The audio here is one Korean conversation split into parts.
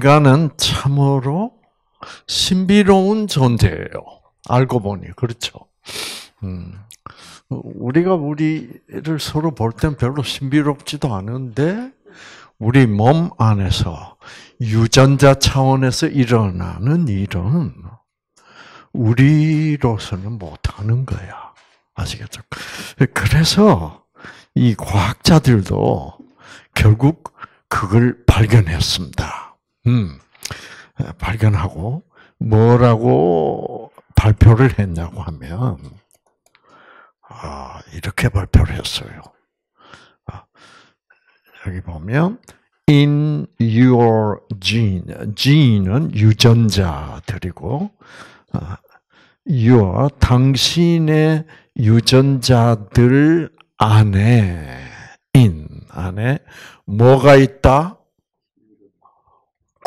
인간은 참으로 신비로운 존재예요. 알고 보니 그렇죠. 음. 우리가 우리를 서로 볼땐 별로 신비롭지도 않은데 우리 몸 안에서 유전자 차원에서 일어나는 일은 우리로서는 못하는 거야. 아시겠죠? 그래서 이 과학자들도 결국 그걸 발견했습니다. 음. 발견하고 뭐라고 발표를 했냐고 하면 아, 이렇게 발표를 했어요. 아, 여기 보면 in your gene, gene은 유전자들이고 아, your 당신의 유전자들 안에 in 안에 뭐가 있다?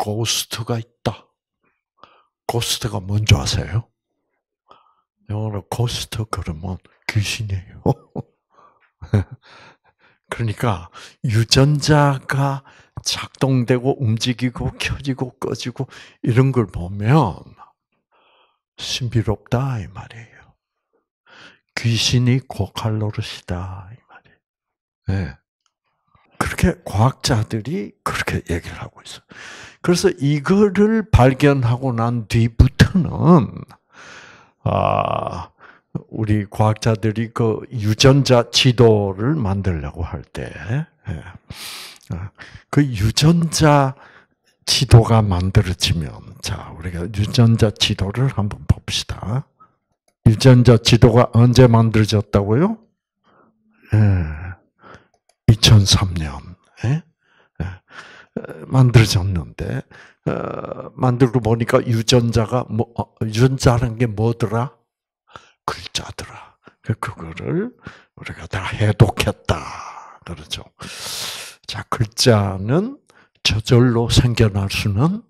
고스트가 있다. 고스트가 뭔지 아세요? 영어로 고스트 그러면 귀신이에요. 그러니까 유전자가 작동되고 움직이고 켜지고 꺼지고 이런 걸 보면 신비롭다 이 말이에요. 귀신이 고칼로르시다 이 말이에요. 네. 그렇게 과학자들이 그렇게 얘기를 하고 있어. 그래서 이거를 발견하고 난 뒤부터는 아 우리 과학자들이 그 유전자 지도를 만들려고 할 때, 예, 아, 그 유전자 지도가 만들어지면, 자, 우리가 유전자 지도를 한번 봅시다. 유전자 지도가 언제 만들어졌다고요? 2003년. 예, 만들어졌는데 어, 만들고 보니까 유전자가 뭐, 어, 유전자라는 게 뭐더라? 글자더라. 그, 그거를 우리가 다 해독했다. 그렇죠. 자, 글자는 저절로 생겨날 수는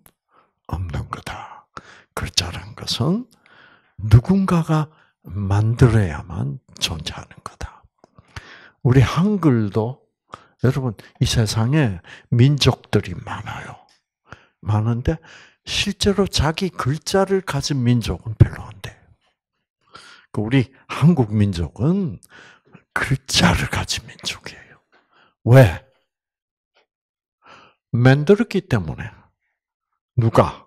없는 거다. 글자란 것은 누군가가 만들어야만 존재하는 거다. 우리 한글도 여러분, 이 세상에 민족들이 많아요. 많은데, 실제로 자기 글자를 가진 민족은 별로 안 돼요. 그 우리 한국 민족은 글자를 가진 민족이에요. 왜? 만들었기 때문에. 누가?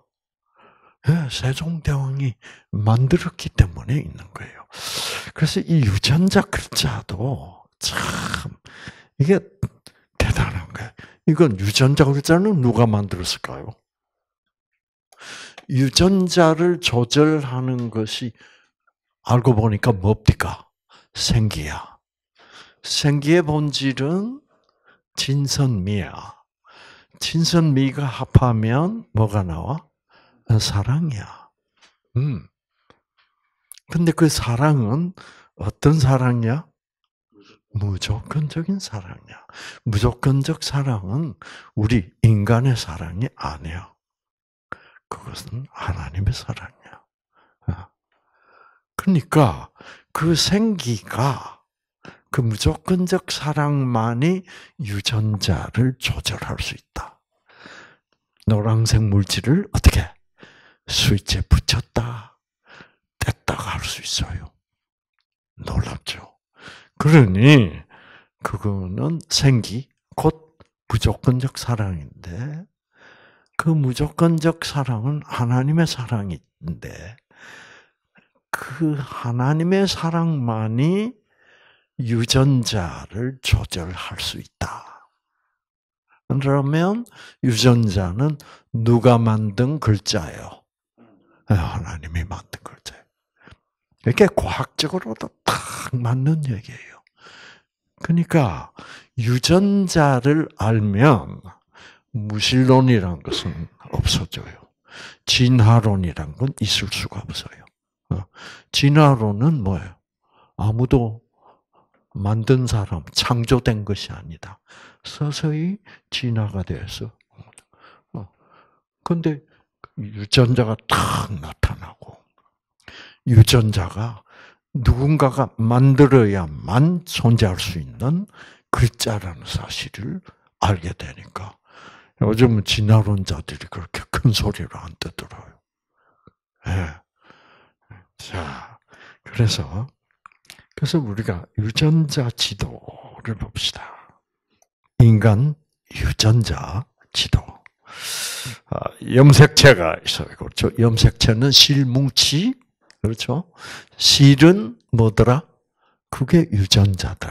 예, 세종대왕이 만들었기 때문에 있는 거예요. 그래서 이 유전자 글자도 참, 이게 이건 유전자 글자는 누가 만들었을까요? 유전자를 조절하는 것이 알고 보니까 뭡니까? 생기야. 생기의 본질은 진선미야. 진선미가 합하면 뭐가 나와? 사랑이야. 음. 근데 그 사랑은 어떤 사랑이야? 무조건적인 사랑이야. 무조건적 사랑은 우리 인간의 사랑이 아니야. 그것은 하나님의 사랑이야. 아. 그러니까 그 생기가 그 무조건적 사랑만이 유전자를 조절할 수 있다. 노란색 물질을 어떻게 스위치에 붙였다, 뗐다가 할 수 있어요. 놀랍죠? 그러니 그거는 생기 곧 무조건적 사랑인데 그 무조건적 사랑은 하나님의 사랑인데 그 하나님의 사랑만이 유전자를 조절할 수 있다. 그러면 유전자는 누가 만든 글자예요? 네, 하나님이 만든 글자예요. 이게 과학적으로도 딱 맞는 얘기예요. 그러니까 유전자를 알면 무신론이란 것은 없어져요. 진화론이란 건 있을 수가 없어요. 어? 진화론은 뭐예요? 아무도 만든 사람, 창조된 것이 아니다. 서서히 진화가 되어서. 근데 어? 유전자가 탁 나타나고, 유전자가 누군가가 만들어야만 존재할 수 있는 글자라는 사실을 알게 되니까 요즘은 진화론자들이 그렇게 큰 소리를 안 듣더라고요. 네. 예. 자, 그래서 그래서 우리가 유전자 지도를 봅시다. 인간 유전자 지도. 아, 염색체가 있어요. 그렇죠? 염색체는 실뭉치 그렇죠? 실은 뭐더라? 그게 유전자더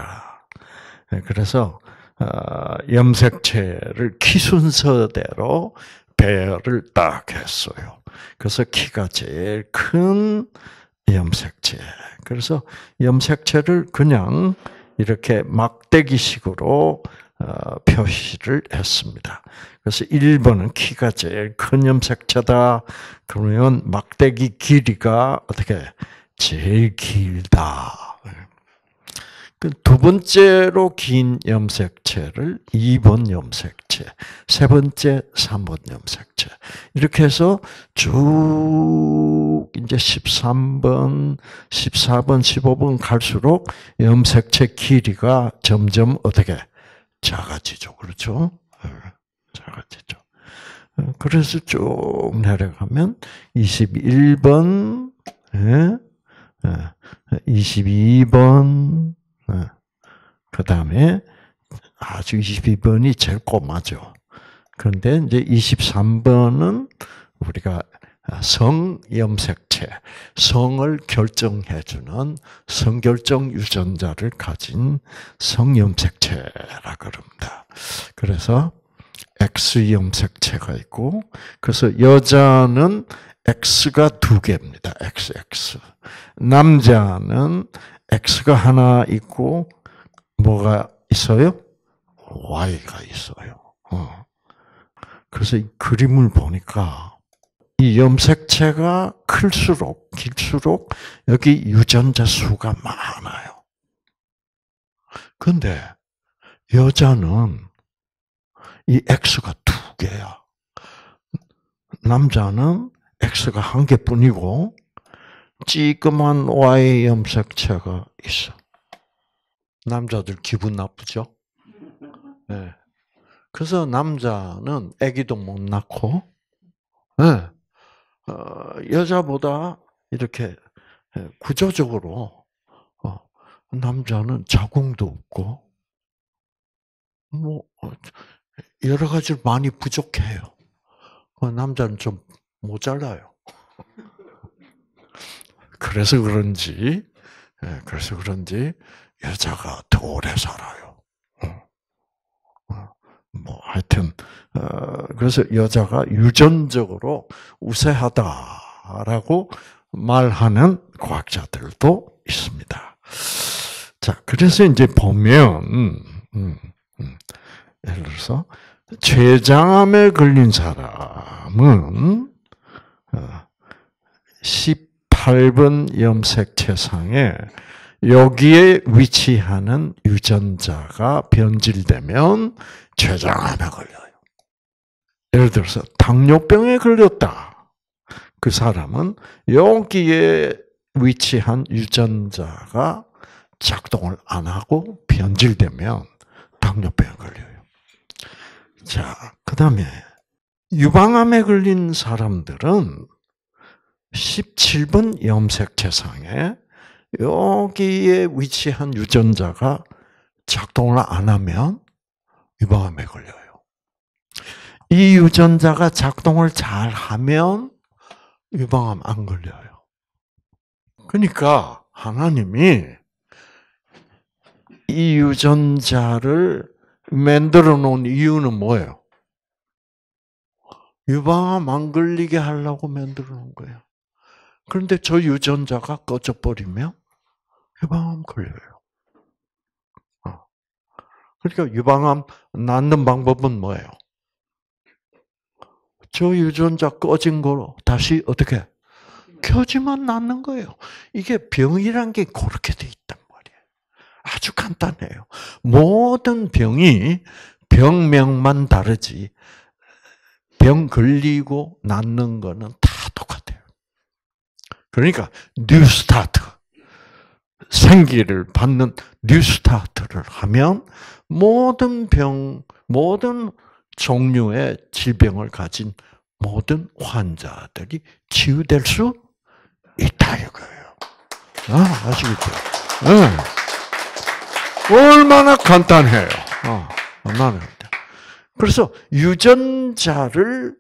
네, 그래서 어, 염색체를 키 순서대로 배열을 딱 했어요. 그래서 키가 제일 큰 염색체. 그래서 염색체를 그냥 이렇게 막대기식으로 표시를 어, 했습니다. 그래서 1번은 키가 제일 큰 염색체다. 그러면 막대기 길이가 어떻게 제일 길다. 그 두 번째로 긴 염색체를 2번 염색체, 세 번째 3번 염색체. 이렇게 해서 쭉 이제 13번, 14번, 15번 갈수록 염색체 길이가 점점 어떻게 자가지죠. 그렇죠? 예, 자가지죠. 예, 그래서 쭉 내려가면 21번, 22번, 예, 그 다음에 아주 22번이 제일 꼬마죠. 그런데 이제 23번은 우리가 아, 성염색체, 성을 결정해주는 성결정 유전자를 가진 성염색체라 그럽니다. 그래서 X염색체가 있고, 그래서 여자는 X가 두 개입니다. XX. 남자는 X가 하나 있고, 뭐가 있어요? Y가 있어요. 어. 그래서 이 그림을 보니까, 이 염색체가 클수록 길수록 여기 유전자 수가 많아요. 근데 여자는 이 X가 두 개야. 남자는 X가 한 개뿐이고 찌그만 Y 염색체가 있어. 남자들 기분 나쁘죠? 네. 그래서 남자는 아기도 못 낳고, 네. 어, 여자보다 이렇게 예, 구조적으로 어, 남자는 자궁도 없고 뭐 어, 여러 가지로 많이 부족해요. 남자는 좀 모자라요. 그래서 그런지 예, 그래서 그런지 여자가 더 오래 살아요. 뭐 하여튼 어, 그래서 여자가 유전적으로 우세하다라고 말하는 과학자들도 있습니다. 자, 그래서 이제 보면 음, 음, 음. 예를 들어서 췌장암에 걸린 사람은 18번 어, 염색체상에 여기에 위치하는 유전자가 변질되면 췌장 암에 걸려요. 예를 들어서 당뇨병에 걸렸다. 그 사람은 여기에 위치한 유전자가 작동을 안 하고 변질되면 당뇨병에 걸려요. 자, 그 다음에 유방암에 걸린 사람들은 17번 염색체상에 여기에 위치한 유전자가 작동을 안 하면 이 마음에 걸려요. 이 유전자가 작동을 잘 하면 유방암 안 걸려요. 그러니까 하나님이 이 유전자를 만들어 놓은 이유는 뭐예요? 유방암 안 걸리게 하려고 만들어 놓은 거예요. 그런데 저 유전자가 꺼져버리면 유방암 걸려요. 그러니까 유방암 낫는 방법은 뭐예요? 저 유전자 꺼진 거로 다시 어떻게 켜지만 낫는 거예요. 이게 병이란 게 그렇게 돼 있단 말이에요. 아주 간단해요. 모든 병이 병명만 다르지 병 걸리고 낫는 거는 다 똑같아요. 그러니까 뉴스타트 생기를 받는 뉴스타트를 하면 모든 병, 모든 종류의 질병을 가진 모든 환자들이 치유될 수 있다 이거예요. 아, 시겠죠 네. 예. 얼마나 간단해요. 어, 얼마나 간단. 그래서 유전자를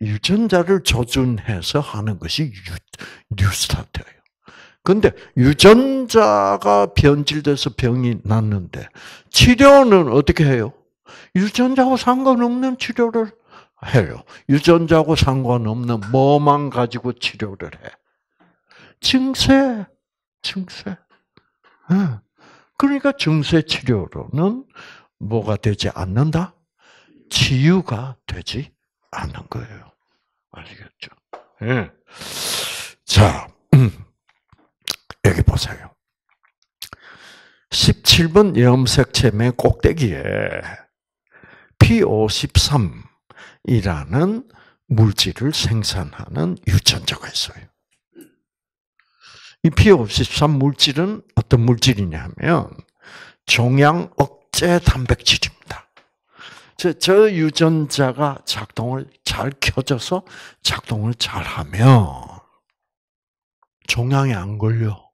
유전자를 조준해서 하는 것이 뉴스타트예요. 근데 유전자가 변질돼서 병이 났는데 치료는 어떻게 해요? 유전자하고 상관없는 치료를 해요. 유전자하고 상관없는 뭐만 가지고 치료를 해. 증세, 증세. 예. 그러니까 증세 치료로는 뭐가 되지 않는다? 치유가 되지 않는 거예요. 알겠죠? 예. 자. 여기 보세요. 17번 염색체면 꼭대기에 P53이라는 물질을 생산하는 유전자가 있어요. 이 P53 물질은 어떤 물질이냐면 종양 억제 단백질입니다. 저, 저 유전자가 작동을 잘 켜져서 작동을 잘 하면 종양에 안 걸려.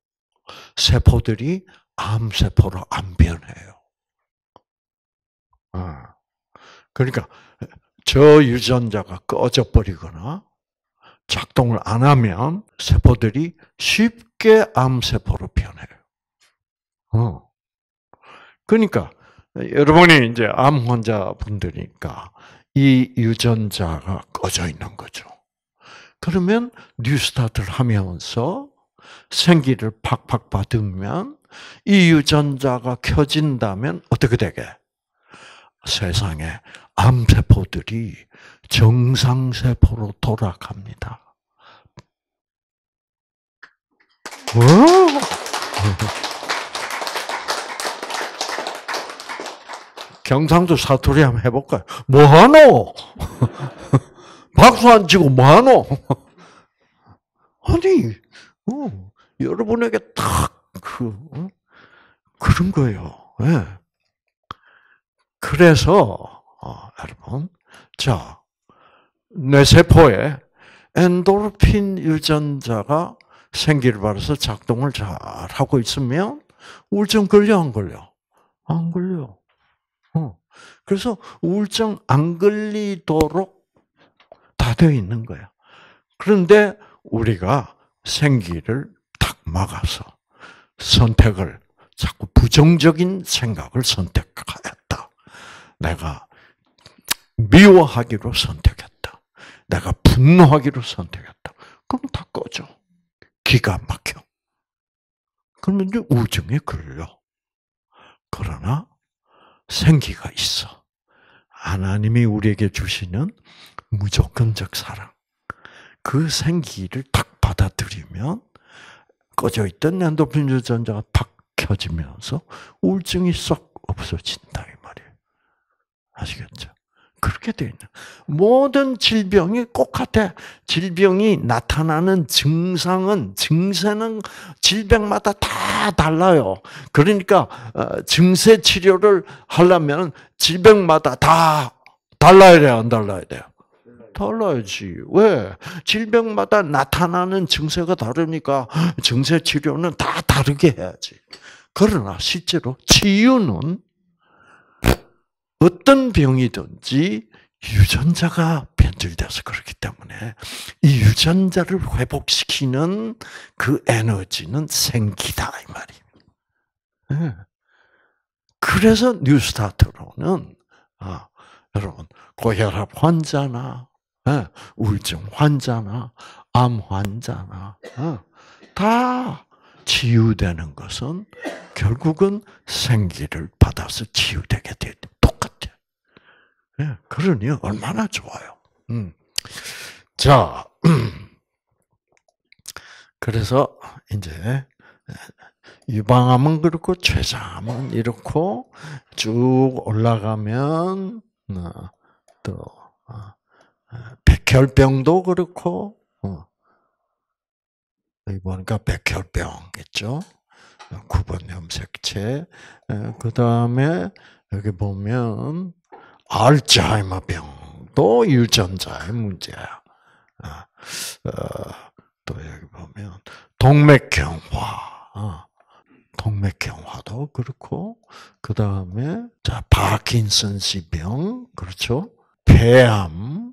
세포들이 암세포로 안 변해요. 아, 그러니까 저 유전자가 꺼져 버리거나 작동을 안 하면 세포들이 쉽게 암세포로 변해요. 어. 그러니까 여러분이 이제 암 환자분들이니까 이 유전자가 꺼져 있는 거죠. 그러면 뉴스타트를 하면서 생기를 팍팍 받으면 이 유전자가 켜진다면 어떻게 되게? 세상에 암세포들이 정상세포로 돌아갑니다. 어? 경상도 사투리 한번 해볼까요? 뭐하노? 박수 안 치고 뭐하노? 아니, 어, 여러분에게 딱 그, 어? 그런 거예요. 네. 그래서, 어, 여러분, 자, 뇌 세포에 엔도르핀 유전자가 생기를 바라서 작동을 잘 하고 있으면 우울증 걸려, 안 걸려? 안 걸려. 어. 그래서 우울증 안 걸리도록 다 되어 있는 거야. 그런데 우리가 생기를 탁 막아서 선택을 자꾸 부정적인 생각을 선택하였다. 내가 미워하기로 선택했다. 내가 분노하기로 선택했다. 그럼 다 꺼져. 기가 막혀. 그러면 이제 우정에 걸려. 그러나 생기가 있어. 하나님이 우리에게 주시는 무조건적 사랑. 그 생기를 탁 받아들이면 꺼져 있던 엔도핀 유전자가 팍 켜지면서 우울증이 쏙 없어진다 이 말이에요. 아시겠죠? 그렇게 돼 있는 모든 질병이 꼭 같아. 질병이 나타나는 증상은 증세는 질병마다 다 달라요. 그러니까 어, 증세 치료를 하려면 질병마다 다 달라야 돼, 안 달라야 돼요. 달라야지. 왜? 질병마다 나타나는 증세가 다르니까 증세 치료는 다 다르게 해야지. 그러나 실제로 치유는 어떤 병이든지 유전자가 변질돼서 그렇기 때문에 이 유전자를 회복시키는 그 에너지는 생기다 이말입 예. 그래서 뉴스타트로는 아, 여러분 고혈압 환자나 예, 우울증 환자나 암 환자나 예, 다 치유되는 것은 결국은 생기를 받아서 치유되게 돼. 똑같아. 예, 그러니 얼마나 좋아요. 음. 자, 그래서 이제 유방암은 그렇고 췌장암은 이렇고 쭉 올라가면 어, 또 어, 백혈병도 그렇고, 어. 여기 보니까 백혈병 있죠? 구번 염색체. 그 다음에 여기 보면 알츠하이머병도 유전자의 문제야. 아, 어, 또 여기 보면 동맥경화. 어, 동맥경화도 그렇고 그 다음에 자 파킨슨시병 그렇죠 폐암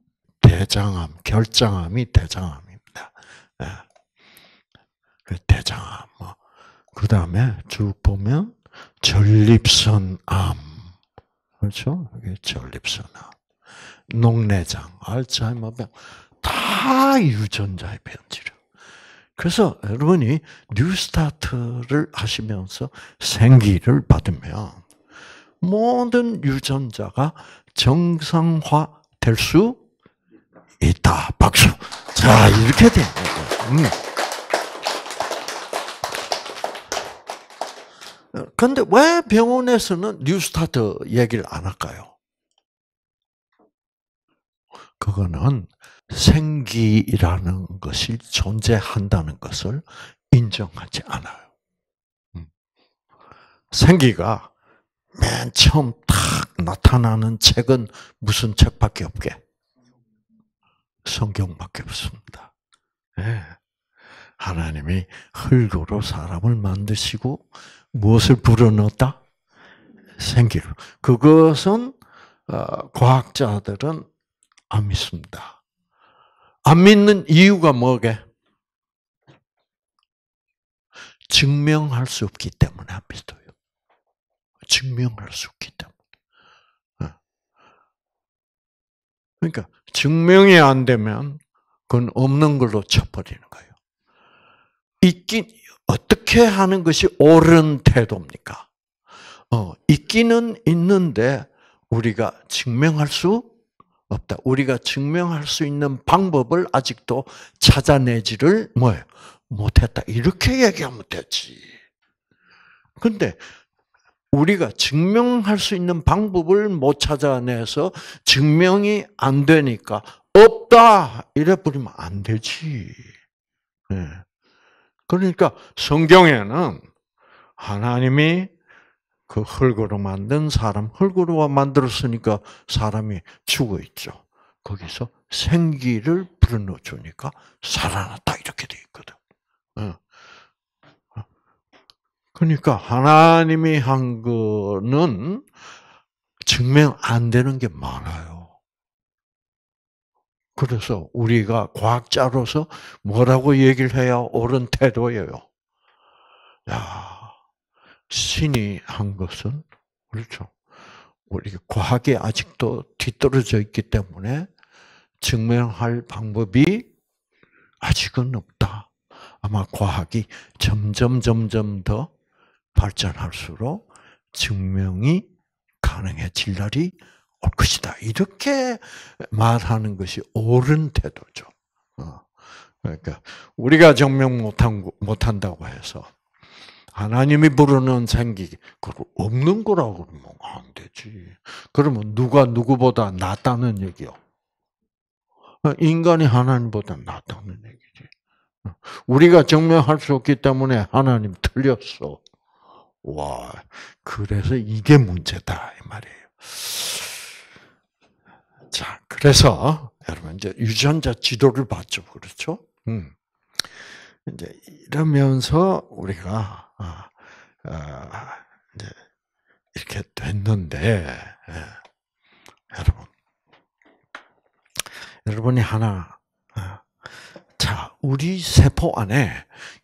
대장암, 결장암이 대장암입니다. 예. 그 대장암. 뭐. 그 다음에 쭉 보면 전립선암. 그렇죠? 전립선암. 녹내장, 알츠하이머병. 다 유전자의 변질이에요. 그래서 여러분이 뉴스타트를 하시면서 생기를 받으면 모든 유전자가 정상화 될수 있다. 박수. 자, 이렇게 돼. 음. 어, 근데 왜 병원에서는 뉴스타트 얘기를 안 할까요? 그거는 생기라는 것이 존재한다는 것을 인정하지 않아요. 음. 생기가 맨 처음 탁 나타나는 책은 무슨 책밖에 없게? 성경밖에 없습니다. 예. 하나님이 흙으로 사람을 만드시고 무엇을 불어넣었다? 생기를. 그것은 어, 과학자들은 안 믿습니다. 안 믿는 이유가 뭐게? 증명할 수 없기 때문에 안 믿어요. 증명할 수 없기 때문에. 예. 그러니까 증명이 안 되면 그건 없는 걸로 쳐버리는 거예요. 있긴 어떻게 하는 것이 옳은 태도입니까? 어, 있기는 있는데 우리가 증명할 수 없다. 우리가 증명할 수 있는 방법을 아직도 찾아내지를 뭐예요? 못했다. 이렇게 얘기하면 되지. 근데 우리가 증명할 수 있는 방법을 못 찾아내서 증명이 안 되니까 없다 이래 버리면 안 되지. 예. 그러니까 성경에는 하나님이 그 흙으로 만든 사람, 흙으로 만들었으니까 사람이 죽어 있죠. 거기서 생기를 불어넣어 주니까 살아났다 이렇게 돼 있거든. 예. 그러니까 하나님이 한 거는 증명 안 되는 게 많아요. 그래서 우리가 과학자로서 뭐라고 얘기를 해야 옳은 태도예요. 야, 신이 한 것은 그렇죠. 우리 과학이 아직도 뒤떨어져 있기 때문에 증명할 방법이 아직은 없다. 아마 과학이 점점 점점 더 발전할수록 증명이 가능해질 날이 올 것이다. 이렇게 말하는 것이 옳은 태도죠. 어. 그러니까 우리가 증명 못한 못한다고 해서 하나님이 부르는 생기 그거 없는 거라고 그러면 안 되지. 그러면 누가 누구보다 낫다는 얘기요? 어, 인간이 하나님보다 낫다는 얘기지. 어, 우리가 증명할 수 없기 때문에 하나님 틀렸어. 와, 그래서 이게 문제다 이 말이에요. 자, 그래서 여러분 이제 유전자 지도를 봤죠, 그렇죠? 음. 이제 이러면서 우리가 아, 아, 이제 이렇게 됐는데 예. 여러분, 여러분이 하나 아, 자, 우리 세포 안에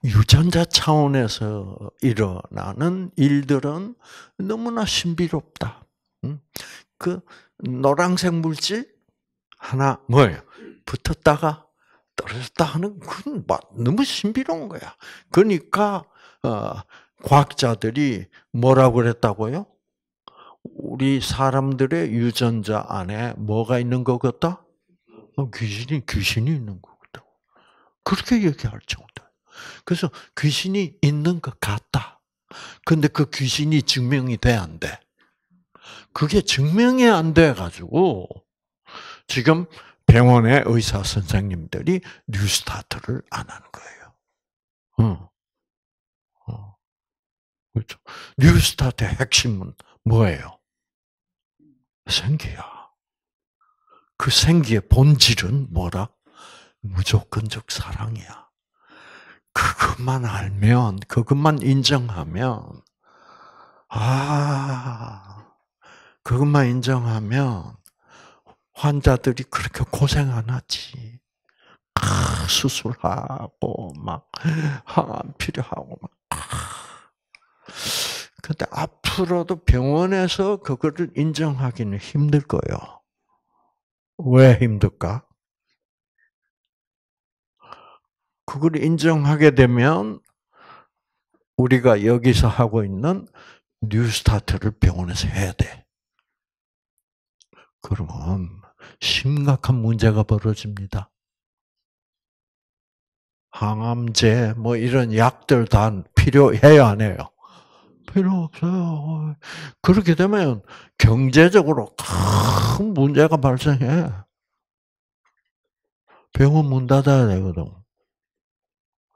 유전자 차원에서 일어나는 일들은 너무나 신비롭다. 음? 그 노란색 물질 하나 뭐예요? 붙었다가 떨어졌다 하는 그건 뭐 너무 신비로운 거야. 그러니까 어, 과학자들이 뭐라고 그랬다고요? 우리 사람들의 유전자 안에 뭐가 있는 것 같다? 어, 귀신이 귀신이 있는 거. 그렇게 얘기할 정도. 그래서 귀신이 있는 것 같다. 근데 그 귀신이 증명이 돼, 안 돼? 그게 증명이 안 돼가지고, 지금 병원의 의사 선생님들이 뉴 스타트를 안 하는 거예요. 응. 어. 어. 그렇죠. 뉴 스타트의 핵심은 뭐예요? 생기야. 그 생기의 본질은 뭐라? 무조건적 사랑이야. 그것만 알면, 그것만 인정하면, 아, 그것만 인정하면 환자들이 그렇게 고생 안 하지. 아, 수술하고, 막, 항암 필요하고, 막. 아. 근데 앞으로도 병원에서 그거를 인정하기는 힘들 거예요. 왜 힘들까? 그걸 인정하게 되면 우리가 여기서 하고 있는 뉴스타트를 병원에서 해야 돼. 그러면 심각한 문제가 벌어집니다. 항암제 뭐 이런 약들 다 필요해야 안 해요. 필요 없어요. 그렇게 되면 경제적으로 큰 문제가 발생해. 병원 문 닫아야 되거든.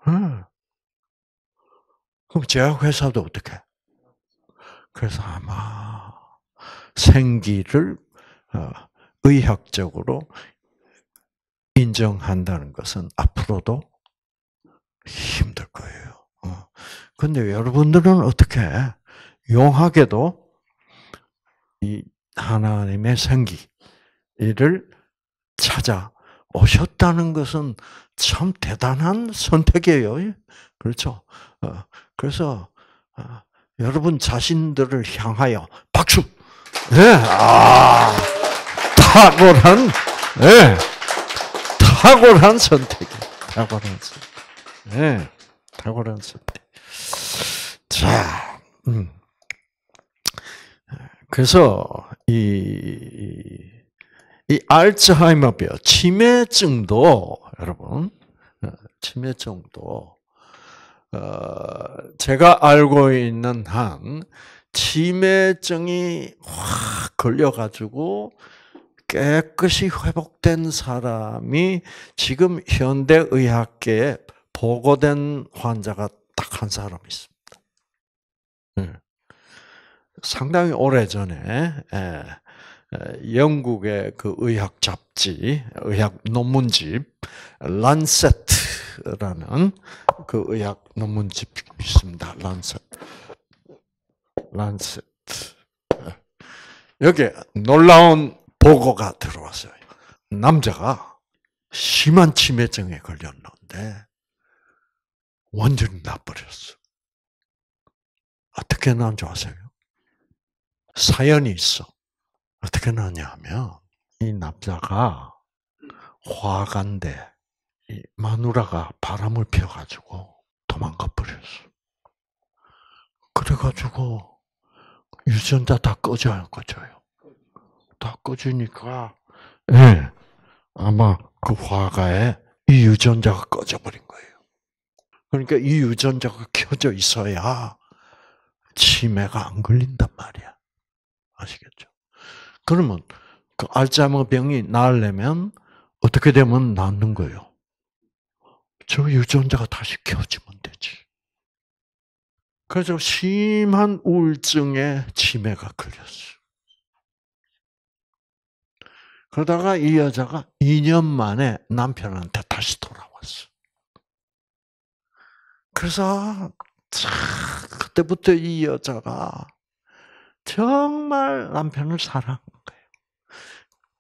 음. 그럼 제약회사도 어떻게? 그래서 아마 생기를 어, 의학적으로 인정한다는 것은 앞으로도 힘들 거예요. 어. 근데 여러분들은 어떻게 용하게도 이 하나님의 생기를 찾아 오셨다는 것은 참 대단한 선택이에요. 예, 그렇죠? 어, 그래서 아, 여러분 자신들을 향하여 박수. 네, 아 탁월한, 네, 탁월한 선택. 탁월한 선택. 네, 탁월한 선택. 자, 음. 그래서 이이 알츠하이머병, 치매증도 여러분, 어, 치매증도 어, 제가 알고 있는 한 치매증이 확 걸려가지고 깨끗이 회복된 사람이 지금 현대 의학계에 보고된 환자가 딱 한 사람 있습니다. 예. 상당히 오래 전에 예. 영국의 그 의학 잡지, 의학 논문집 란세트라는그 의학 논문집 있습니다. 란셋, 란셋. 여기 놀라운 보고가 들어왔어요. 남자가 심한 치매증에 걸렸는데 완전히 나버렸어. 어떻게 난 좋았어요? 사연이 있어. 어떻게 나냐면 이남자가화가인데 마누라가 바람을 피워가지고 도망가 버렸어. 그래가지고 유전자 다 꺼져 안 꺼져요. 다 꺼지니까 예 네, 아마 그 화가에 이 유전자가 꺼져버린 거예요. 그러니까 이 유전자가 켜져 있어야 치매가 안 걸린단 말이야. 아시겠죠? 그러면 그 알츠하이머 병이 나으려면 어떻게 되면 낫는 거예요? 저 유전자가 다시 켜지면 되지. 그래서 심한 우울증에 치매가 걸렸어. 그러다가 이 여자가 2년 만에 남편한테 다시 돌아왔어. 그래서 그때부터 이 여자가 정말 남편을 사랑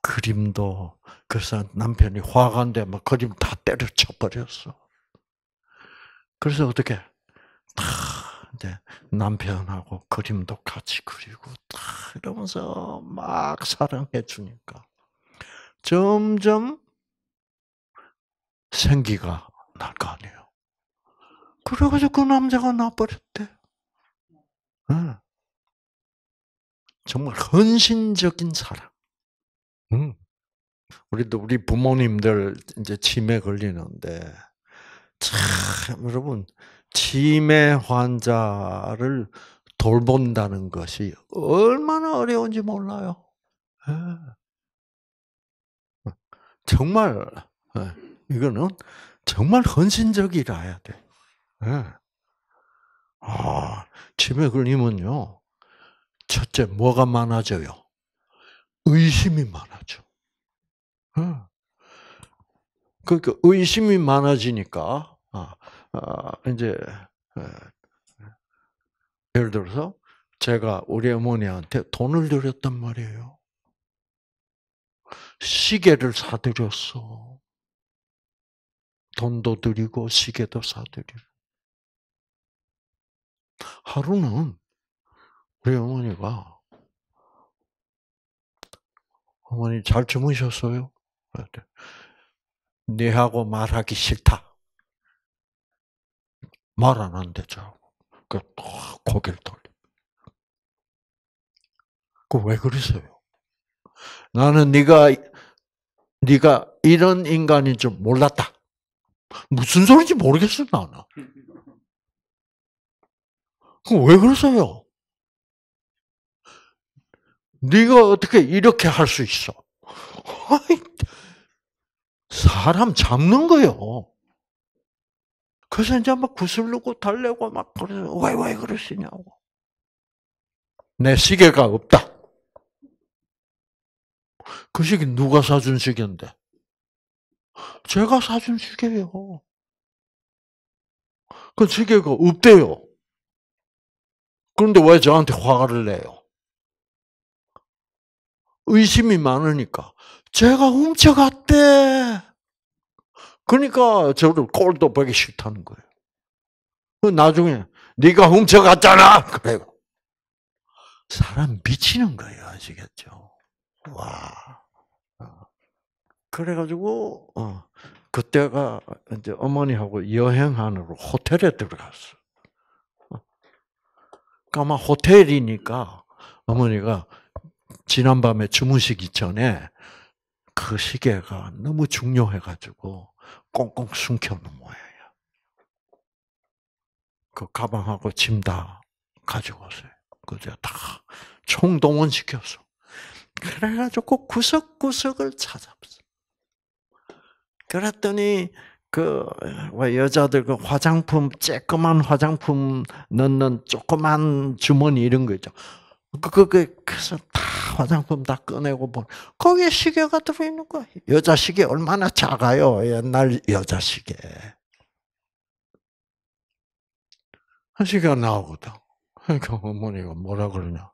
그림도 그래서 남편이 화가 난데막 그림 다 때려쳐 버렸어. 그래서 어떻게 다 이제 남편하고 그림도 같이 그리고 다 이러면서 막 사랑해 주니까 점점 생기가 날 거 아니에요. 그래가지고 그 남자가 나버렸대. 응. 정말 헌신적인 사랑. 음. 우리도 우리 부모님들 이제 치매 걸리는데 참 여러분 치매 환자를 돌본다는 것이 얼마나 어려운지 몰라요. 예. 어, 정말 예, 이거는 정말 헌신적이라 해야 돼. 예. 아, 치매 걸리면요. 첫째 뭐가 많아져요? 의심이 많아져. 어. 그러니까 의심이 많아지니까 어, 어, 이제 예를 들어서 제가 우리 어머니한테 돈을 드렸단 말이에요. 시계를 사드렸어. 돈도 드리고 시계도 사드리 하루는 우리 어머니가 어머니 잘 주무셨어요? 네하고 말하기 싫다. 말안 한대죠. 그 고개를 돌려. 그왜 그러세요? 나는 네가 네가 이런 인간인 줄 몰랐다. 무슨 소리인지 모르겠어 나는. 그왜 그러세요? 네가 어떻게 이렇게 할 수 있어? 사람 잡는 거요. 그래서 이제 막 구슬르고 달래고 막 그래서 왜왜 그러시냐고. 내 시계가 없다. 그 시계 누가 사준 시계인데? 제가 사준 시계예요. 그 시계가 없대요. 그런데 왜 저한테 화를 내요? 의심이 많으니까 제가 훔쳐갔대. 그러니까 저를 꼴도 보기 싫다는 거예요. 그 나중에 네가 훔쳐갔잖아. 그래요. 사람 미치는 거예요. 아시겠죠? 와. 어. 그래가지고 어, 그때가 이제 어머니하고 여행하느라 호텔에 들어갔어. 어. 그러니까 아마 호텔이니까 어머니가 지난밤에 주무시기 전에 그 시계가 너무 중요해가지고 꽁꽁 숨겨놓은 거예요. 그 가방하고 짐 다 가지고 오세요. 그제 다 총동원 시켰어. 그래가지고 구석구석을 찾아봤어. 그랬더니 그 여자들 그 화장품 쬐끄만 화장품 넣는 조그만 주머니 이런 거 있죠. 그그 그, 그, 그래서 다 화장품 다 꺼내고 보 뭐, 거기에 시계가 들어있는 거야. 여자 시계 얼마나 작아요. 옛날 여자 시계. 한 시계가 나오거든. 그러니까 어머니가 뭐라 그러냐.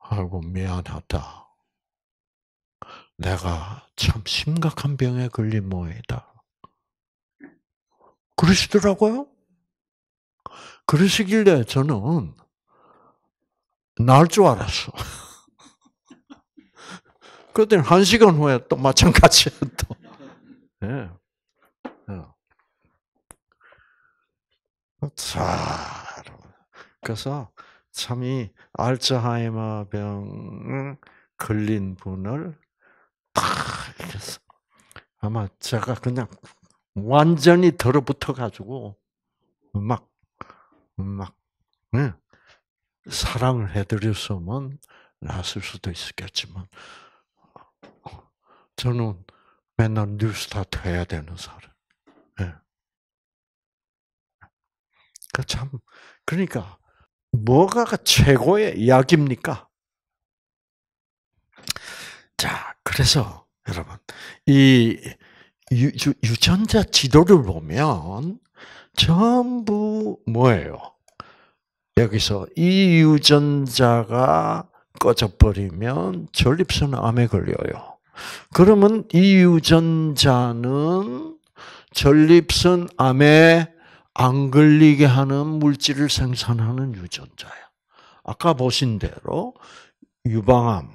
아이고, 미안하다. 내가 참 심각한 병에 걸린 모양이다. 그러시더라고요. 그러시길래 저는 나을 줄 알았어. 그랬더니 한 시간 후에 또 마찬가지야, 또. 네. 네. 자, 그래서 참이 알츠하이머 병 걸린 분을 다 이렇게 아마 제가 그냥 완전히 들어붙어 가지고 막, 막, 네. 사랑을 해드렸으면 났을 수도 있었겠지만, 저는 맨날 뉴스타트 해야 되는 사람. 예. 그 참, 그러니까, 뭐가 최고의 약입니까? 자, 그래서, 여러분, 이 유, 유 전자 지도를 보면, 전부 뭐예요? 여기서 이 유전자가 꺼져버리면 전립선 암에 걸려요. 그러면 이 유전자는 전립선 암에 안 걸리게 하는 물질을 생산하는 유전자야. 아까 보신 대로 유방암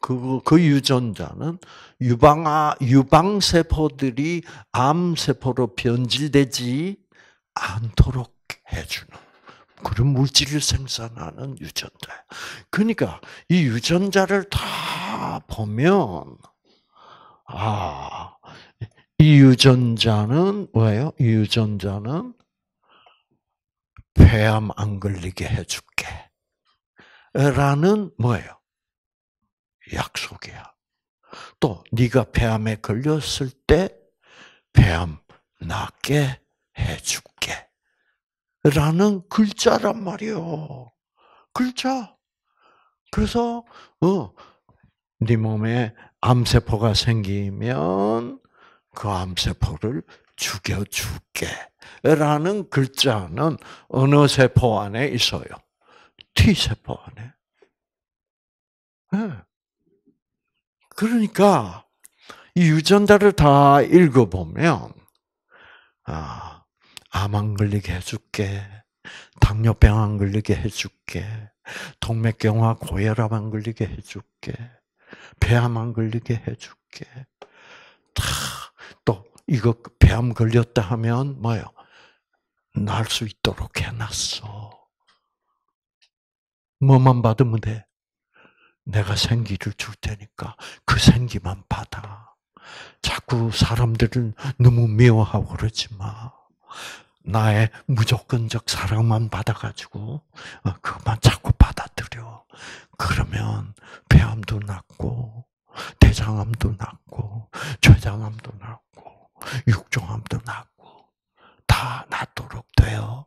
그, 그 유전자는 유방아, 유방세포들이 암세포로 변질되지 않도록 해주는 그런 물질을 생산하는 유전자. 그러니까 이 유전자를 다 보면 아, 이 유전자는 뭐예요? 이 유전자는 폐암 안 걸리게 해줄게. 라는 뭐예요? 약속이야. 또 네가 폐암에 걸렸을 때 폐암 낫게 해줄게. 라는 글자란 말이요. 글자. 그래서, 어, 네 몸에 암세포가 생기면 그 암세포를 죽여줄게. 라는 글자는 어느 세포 안에 있어요? T세포 안에. 네. 그러니까, 이 유전자를 다 읽어보면, 아, 암안 걸리게 해줄게. 당뇨병 안 걸리게 해줄게. 동맥경화 고혈압 안 걸리게 해줄게. 폐암 안 걸리게 해줄게. 다, 또 이거 폐암 걸렸다 하면 뭐요? 날 수 있도록 해놨어. 뭐만 받으면 돼? 내가 생기를 줄 테니까 그 생기만 받아. 자꾸 사람들은 너무 미워하고 그러지 마. 나의 무조건적 사랑만 받아가지고 어, 그만 자꾸 받아들여. 그러면 폐암도 낫고 대장암도 낫고 췌장암도 낫고 육종암도 낫고 다 낫도록 되어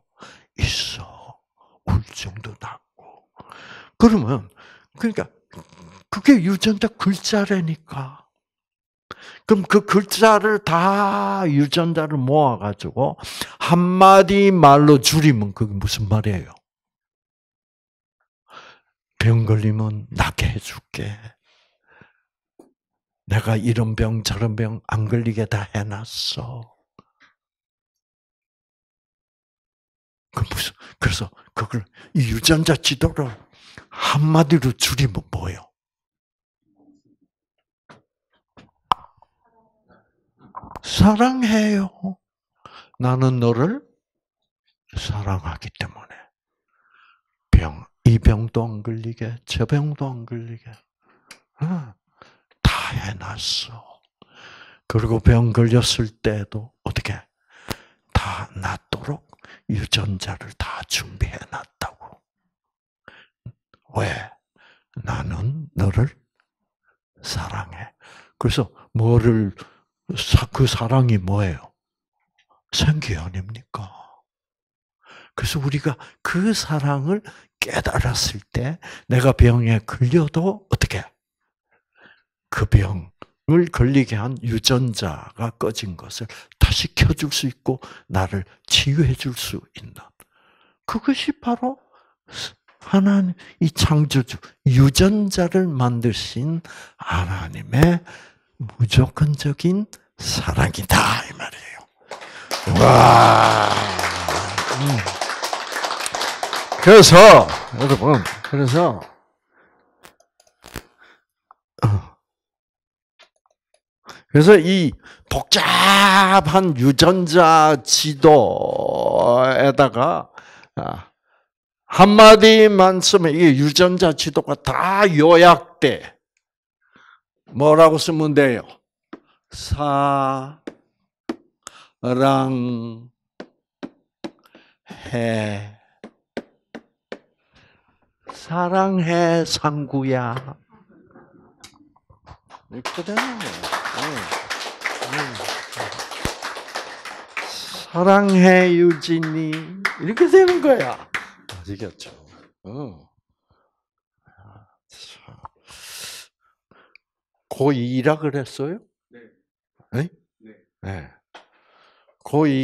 있어. 울증도 낫고. 그러면 그러니까 그게 유전자 글자라니까. 그럼 그 글자를 다 유전자를 모아가지고 한마디 말로 줄이면 그게 무슨 말이에요? 병 걸리면 낫게 해줄게. 내가 이런 병 저런 병 안 걸리게 다 해놨어. 그 무슨 그래서 그걸 이 유전자 지도를 한마디로 줄이면 뭐예요? 사랑해요. 나는 너를 사랑하기 때문에 병, 이 병도 안 걸리게, 저 병도 안 걸리게 다 해놨어. 그리고 병 걸렸을 때도 어떻게 다 낫도록 유전자를 다 준비해놨다고. 왜? 나는 너를 사랑해. 그래서 뭐를 그 사랑이 뭐예요? 생기 아닙니까? 그래서 우리가 그 사랑을 깨달았을 때 내가 병에 걸려도 어떻게 그 병을 걸리게 한 유전자가 꺼진 것을 다시 켜줄 수 있고 나를 치유해 줄 수 있는 그것이 바로 하나님 이 창조주 유전자를 만드신 하나님의 무조건적인 사랑이다 이 말이에요. 와. 음. 그래서 여러분 그래서 어. 그래서 이 복잡한 유전자 지도에다가 아, 한마디만 쓰면 이 유전자 지도가 다 요약돼. 뭐라고 쓰면 돼요? 사랑 해 사랑해 상구야 이렇게 되는 거예요. 사랑해 유진이 이렇게 되는 거야. 아시겠죠? 응. 고2라 그랬어요? 네. 네. 네.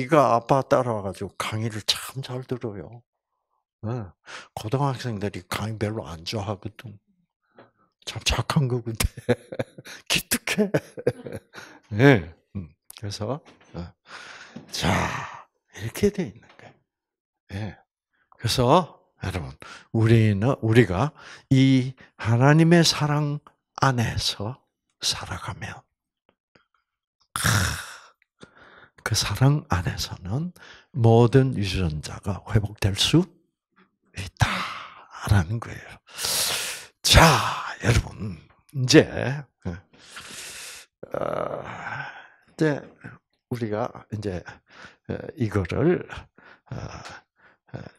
고2가 아빠 따라와가지고 강의를 참 잘 들어요. 네. 고등학생들이 강의 별로 안 좋아하거든. 참 착한 거군데. 기특해. 네. 음. 그래서, 어. 자, 이렇게 돼 있는 거예 네. 그래서, 여러분, 우리는, 우리가 이 하나님의 사랑 안에서 살아가면 그 사랑 안에서는 모든 유전자가 회복될 수 있다라는 거예요. 자, 여러분 이제 예, 어, 이제 우리가 이제 어, 이거를 어,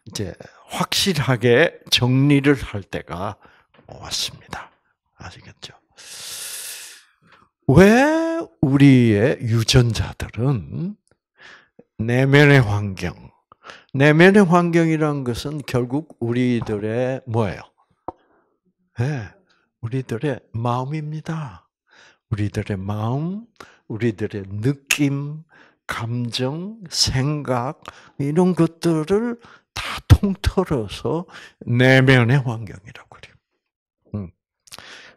이제 확실하게 정리를 할 때가 왔습니다. 아시겠죠? 왜 우리의 유전자들은 내면의 환경, 내면의 환경이라는 것은 결국 우리들의 뭐예요? 네, 우리들의 마음입니다. 우리들의 마음, 우리들의 느낌, 감정, 생각 이런 것들을 다 통틀어서 내면의 환경이라고 그래요. 음.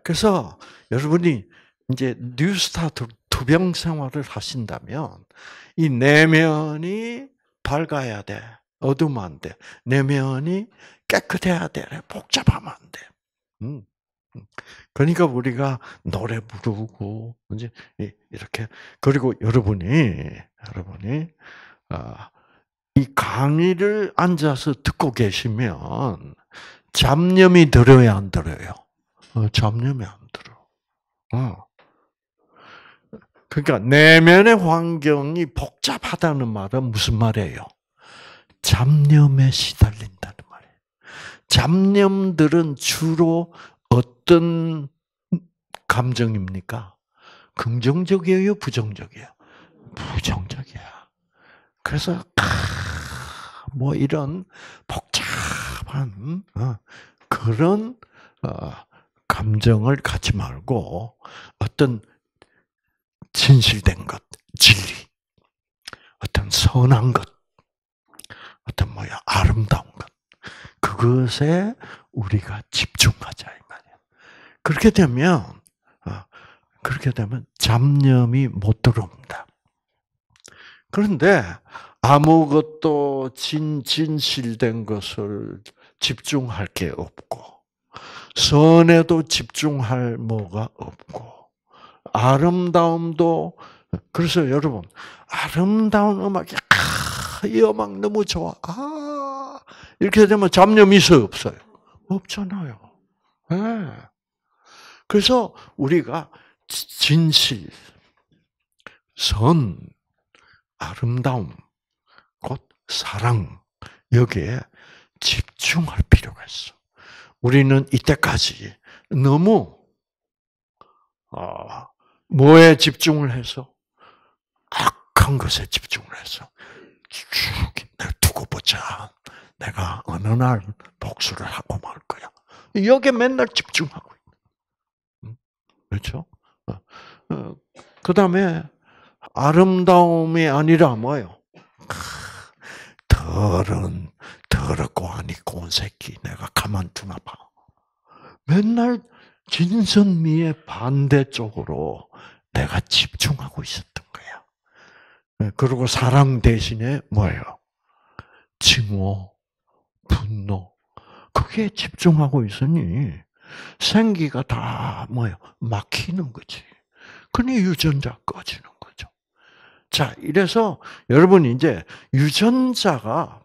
그래서 여러분이 이제 뉴스타 투병 생활을 하신다면 이 내면이 네 밝아야 돼. 어두우면 안 돼. 내면이 네 깨끗해야 돼. 복잡하면 안 돼. 음. 음. 그러니까 우리가 노래 부르고 이제 이렇게 그리고 여러분이 여러분이 아, 이 강의를 앉아서 듣고 계시면 잡념이 들어야 안 들어요. 어, 잡념이 안 들어. 어. 그러니까 내면의 환경이 복잡하다는 말은 무슨 말이에요? 잡념에 시달린다는 말이에요. 잡념들은 주로 어떤 감정입니까? 긍정적이에요, 부정적이에요? 부정적이야. 그래서 아, 뭐 이런 복잡한 어, 그런 어, 감정을 갖지 말고 어떤 진실된 것, 진리, 어떤 선한 것, 어떤 뭐야 아름다운 것, 그것에 우리가 집중하자 이 말이야. 그렇게 되면 어, 그렇게 되면 잡념이 못 들어옵니다. 그런데 아무것도 진 진실된 것을 집중할 게 없고 선에도 집중할 뭐가 없고 아름다움도 그래서 여러분 아름다운 음악이 아, 이 음악 너무 좋아. 아 이렇게 되면 잡념 있어요 없어요? 없잖아요. 예. 네. 그래서 우리가 진실, 선, 아름다움, 곧 사랑 여기에 집중할 필요가 있어. 우리는 이때까지 너무 어, 뭐에 집중을 해서? 악한 것에 집중을 해서. 내날 두고 보자. 내가 어느 날 복수를 하고 말 거야. 여기에 맨날 집중하고 있는. 그렇죠? 어. 어. 그 다음에 아름다움이 아니라 뭐요? 더러운, 더럽고 안 입고 온 새끼 내가 가만두나 봐. 맨날 진선미의 반대쪽으로 내가 집중하고 있었던 거야. 네, 그리고 사랑 대신에 뭐예요? 증오, 분노. 그게 집중하고 있으니 생기가 다 뭐예요? 막히는 거지. 그니 유전자 꺼지는 거죠. 자, 이래서 여러분 이제 유전자가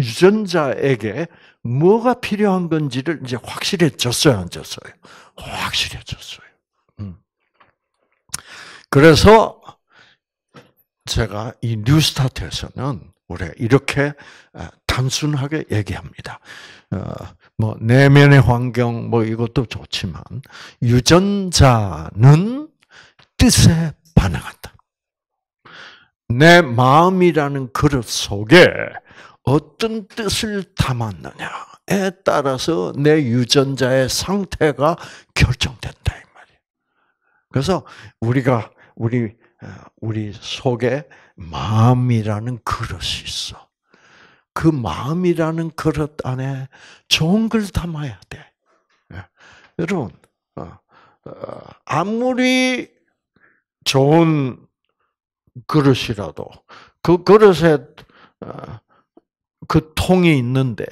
유전자에게 뭐가 필요한 건지를 이제 확실해졌어요, 안 졌어요? 확실해졌어요. 음. 그래서 제가 이 뉴스타트에서는 우리 이렇게 아, 단순하게 얘기합니다. 어, 뭐 내면의 환경 뭐 이것도 좋지만 유전자는 뜻에 반응한다. 내 마음이라는 그릇 속에 어떤 뜻을 담았느냐에 따라서 내 유전자의 상태가 결정된다 이 말이에요. 그래서 우리가 우리 어, 우리 속에 마음이라는 그릇이 있어. 그 마음이라는 그릇 안에 좋은 걸 담아야 돼. 예. 여러분, 어, 어, 아무리 좋은 그릇이라도 그 그릇에 그 통이 있는데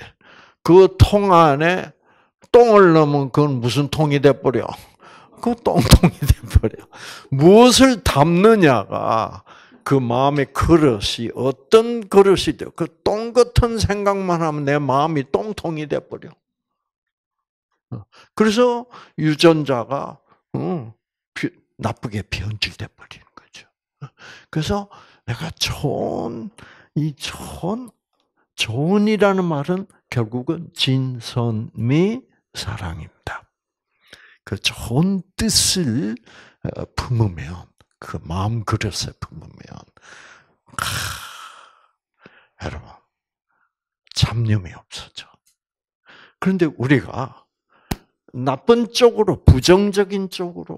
그 통 안에 똥을 넣으면 그건 무슨 통이 돼버려? 그 똥통이 돼버려. 무엇을 담느냐가 그 마음의 그릇이 어떤 그릇이 돼그똥 같은 생각만 하면 내 마음이 똥통이 돼버려. 어. 그래서 유전자가 어, 나쁘게 변질돼 버리는 거죠. 어. 그래서 내가 좋은 이 좋은 조언이라는 말은 결국은 진선미 사랑입니다. 그 좋은 뜻을 어, 품으면 그 마음 그릇에 품으면 아, 여러분 잡념이 없어져. 그런데 우리가 나쁜 쪽으로 부정적인 쪽으로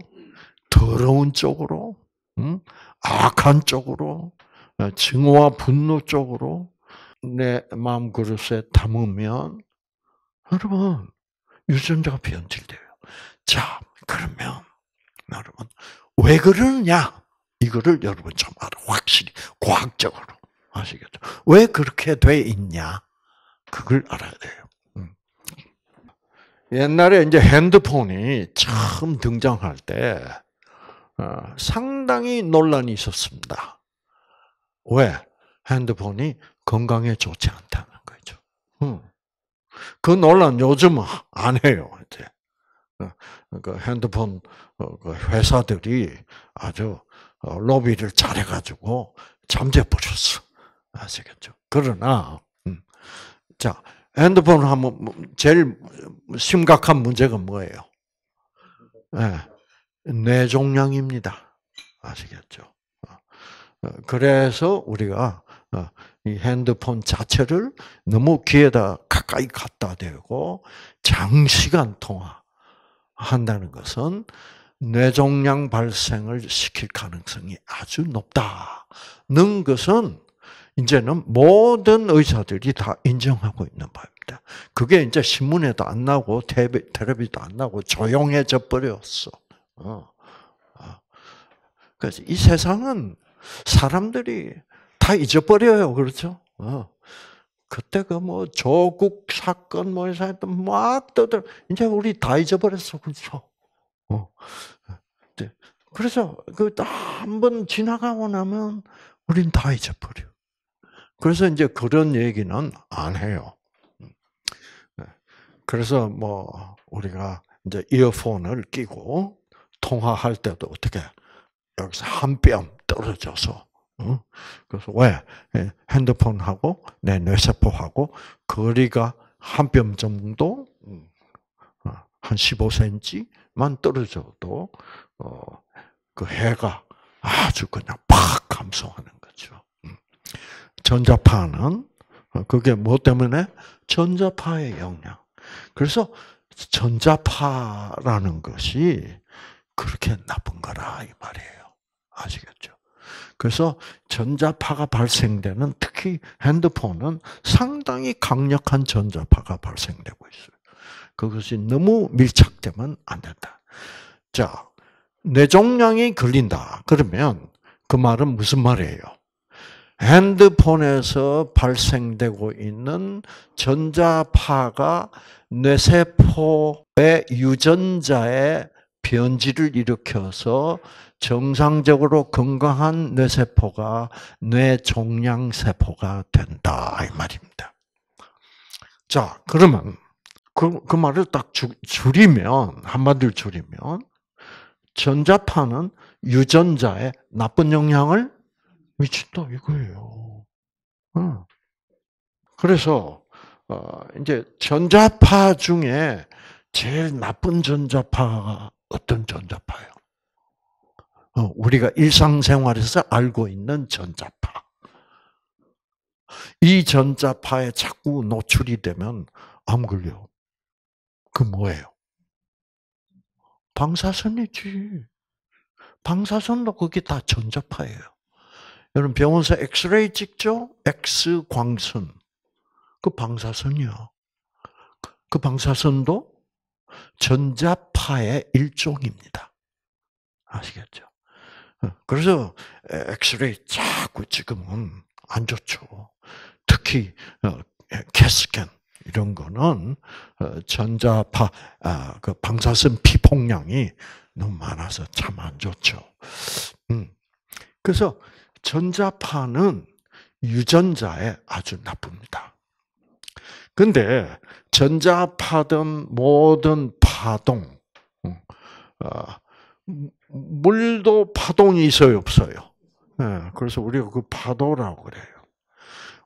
더러운 쪽으로 음? 악한 쪽으로 어, 증오와 분노 쪽으로 내 마음 그릇에 담으면 여러분 유전자가 변질돼요. 자 그러면 여러분 왜 그러느냐 이거를 여러분 좀알 확실히 과학적으로 아시겠죠? 왜 그렇게 돼 있냐 그걸 알아야 돼요. 음. 옛날에 이제 핸드폰이 처음 등장할 때 어, 상당히 논란이 있었습니다. 왜? 핸드폰이 건강에 좋지 않다는 거죠. 음. 그 논란 요즘안 해요. 이제. 어, 그 핸드폰 어, 그 회사들이 아주 어, 로비를 잘해가지고 잠재버렸어. 아시겠죠? 그러나, 음. 자, 핸드폰 하면 뭐, 제일 심각한 문제가 뭐예요? 네, 뇌종양입니다. 아시겠죠? 그래서 우리가 이 핸드폰 자체를 너무 귀에다 가까이 갖다 대고 장시간 통화한다는 것은 뇌종양 발생을 시킬 가능성이 아주 높다는 것은 이제는 모든 의사들이 다 인정하고 있는 바입니다. 그게 이제 신문에도 안 나고 텔레비도 안 나고 조용해져 버렸어. 어. 어. 그래서 이 세상은 사람들이 다 잊어버려요. 그렇죠? 어. 그때 그뭐 조국 사건 뭐해막 떠들 뭐 이제 우리 다 잊어버렸어. 그렇죠? 어. 네. 그래서 그한번 지나가고 나면 우린 다 잊어버려. 그래서 이제 그런 얘기는 안 해요. 네. 그래서 뭐 우리가 이제 이어폰을 끼고 통화할 때도 어떻게 여기서 한 뼘 떨어져서 그래서 왜 예, 핸드폰하고 내 네, 뇌세포하고 거리가 한 뼘 정도 음, 어, 한 15cm만 떨어져도 어, 그 해가 아주 그냥 팍 감소하는 거죠. 음. 전자파는 어, 그게 뭐 때문에 전자파의 영향. 그래서 전자파라는 것이 그렇게 나쁜 거라 이 말이에요. 아시겠죠? 그래서 전자파가 발생되는 특히 핸드폰은 상당히 강력한 전자파가 발생되고 있어요. 그것이 너무 밀착되면 안 된다. 자, 뇌종양이 걸린다. 그러면 그 말은 무슨 말이에요? 핸드폰에서 발생되고 있는 전자파가 뇌세포의 유전자의 변질을 일으켜서 정상적으로 건강한 뇌세포가 뇌종양세포가 된다. 이 말입니다. 자, 그러면 그, 그 말을 딱 줄, 줄이면, 한마디로 줄이면, 전자파는 유전자에 나쁜 영향을 미친다 이거예요. 그래서 어, 이제 전자파 중에 제일 나쁜 전자파가 어떤 전자파예요? 어, 우리가 일상생활에서 알고 있는 전자파. 이 전자파에 자꾸 노출이 되면 암 걸려. 그 뭐예요? 방사선이지. 방사선도 그게 다 전자파예요. 여러분 병원에서 엑스레이 찍죠? 엑스광선. 그 방사선이요. 그 방사선도 전자파의 일종입니다. 아시겠죠? 그래서 엑스레이 자꾸 지금은 안 좋죠. 특히 캐스캔 어, 이런 거는 어, 전자파 아, 그 방사선 피폭량이 너무 많아서 참 안 좋죠. 음, 그래서 전자파는 유전자에 아주 나쁩니다. 근데 전자파든 모든 파동, 어, 물도 파동이 있어요, 없어요? 네, 그래서 우리가 그 파도라고 그래요.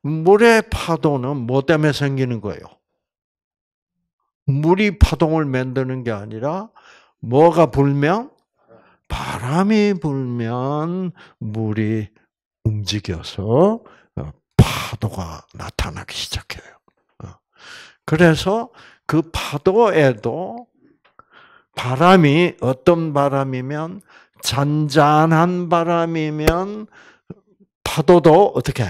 물의 파도는 뭐 때문에 생기는 거예요? 물이 파동을 만드는 게 아니라 뭐가 불면 바람이 불면 물이 움직여서 어, 파도가 나타나기 시작해요. 어, 그래서 그 파도에도 바람이 어떤 바람이면 잔잔한 바람이면 파도도 어떻게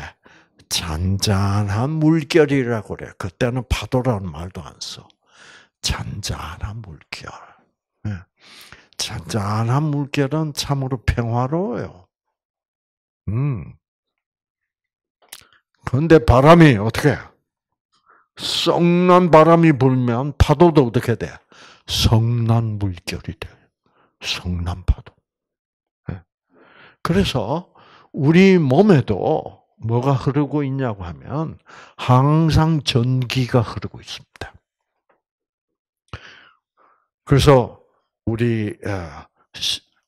잔잔한 물결이라고 그래. 그때는 파도라는 말도 안 써. 잔잔한 물결. 예. 잔잔한 물결은 참으로 평화로워요. 음. 근데 바람이 어떻게? 썩난 바람이 불면 파도도 어떻게 돼? 성난 물결이 돼요. 성난 파도. 예. 그래서 우리 몸에도 뭐가 흐르고 있냐고 하면 항상 전기가 흐르고 있습니다. 그래서 우리 아,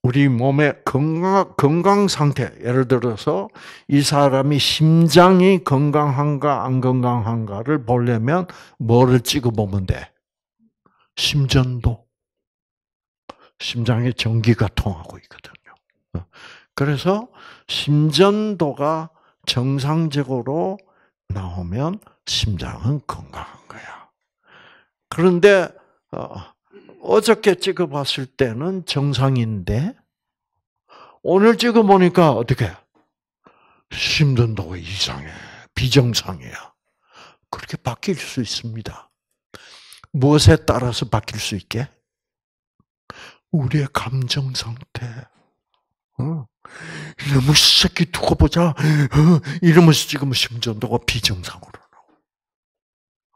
우리 몸의 건강 건강 상태 예를 들어서 이 사람이 심장이 건강한가 안 건강한가를 보려면 뭐를 찍어 보면 돼? 심전도, 심장의 전기가 통하고 있거든요. 어, 그래서 심전도가 정상적으로 나오면 심장은 건강한 거야. 그런데 어, 어저께 찍어봤을 때는 정상인데 오늘 찍어보니까 어떻게 심전도가 이상해, 비정상이야. 그렇게 바뀔 수 있습니다. 무엇에 따라서 바뀔 수 있게? 우리의 감정 상태. 어? 이놈 새끼 두고 보자. 어? 이러면서 지금 심전도가 비정상으로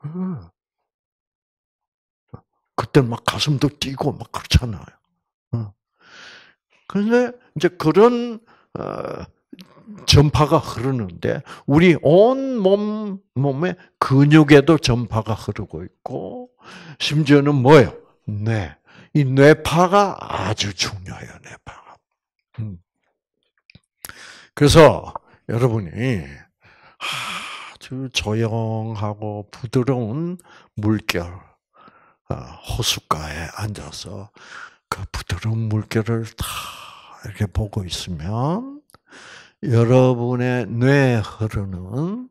나오고. 어? 그때 막 가슴도 뛰고 막 그렇잖아요. 어? 근데 이제 그런, 어, 전파가 흐르는데 우리 온 몸 몸의 근육에도 전파가 흐르고 있고 심지어는 뭐예요? 뇌. 이 뇌파가 아주 중요해요, 뇌파가. 음. 그래서 여러분이 아주 조용하고 부드러운 물결 어, 호숫가에 앉아서 그 부드러운 물결을 다 이렇게 보고 있으면 여러분의 뇌에 흐르는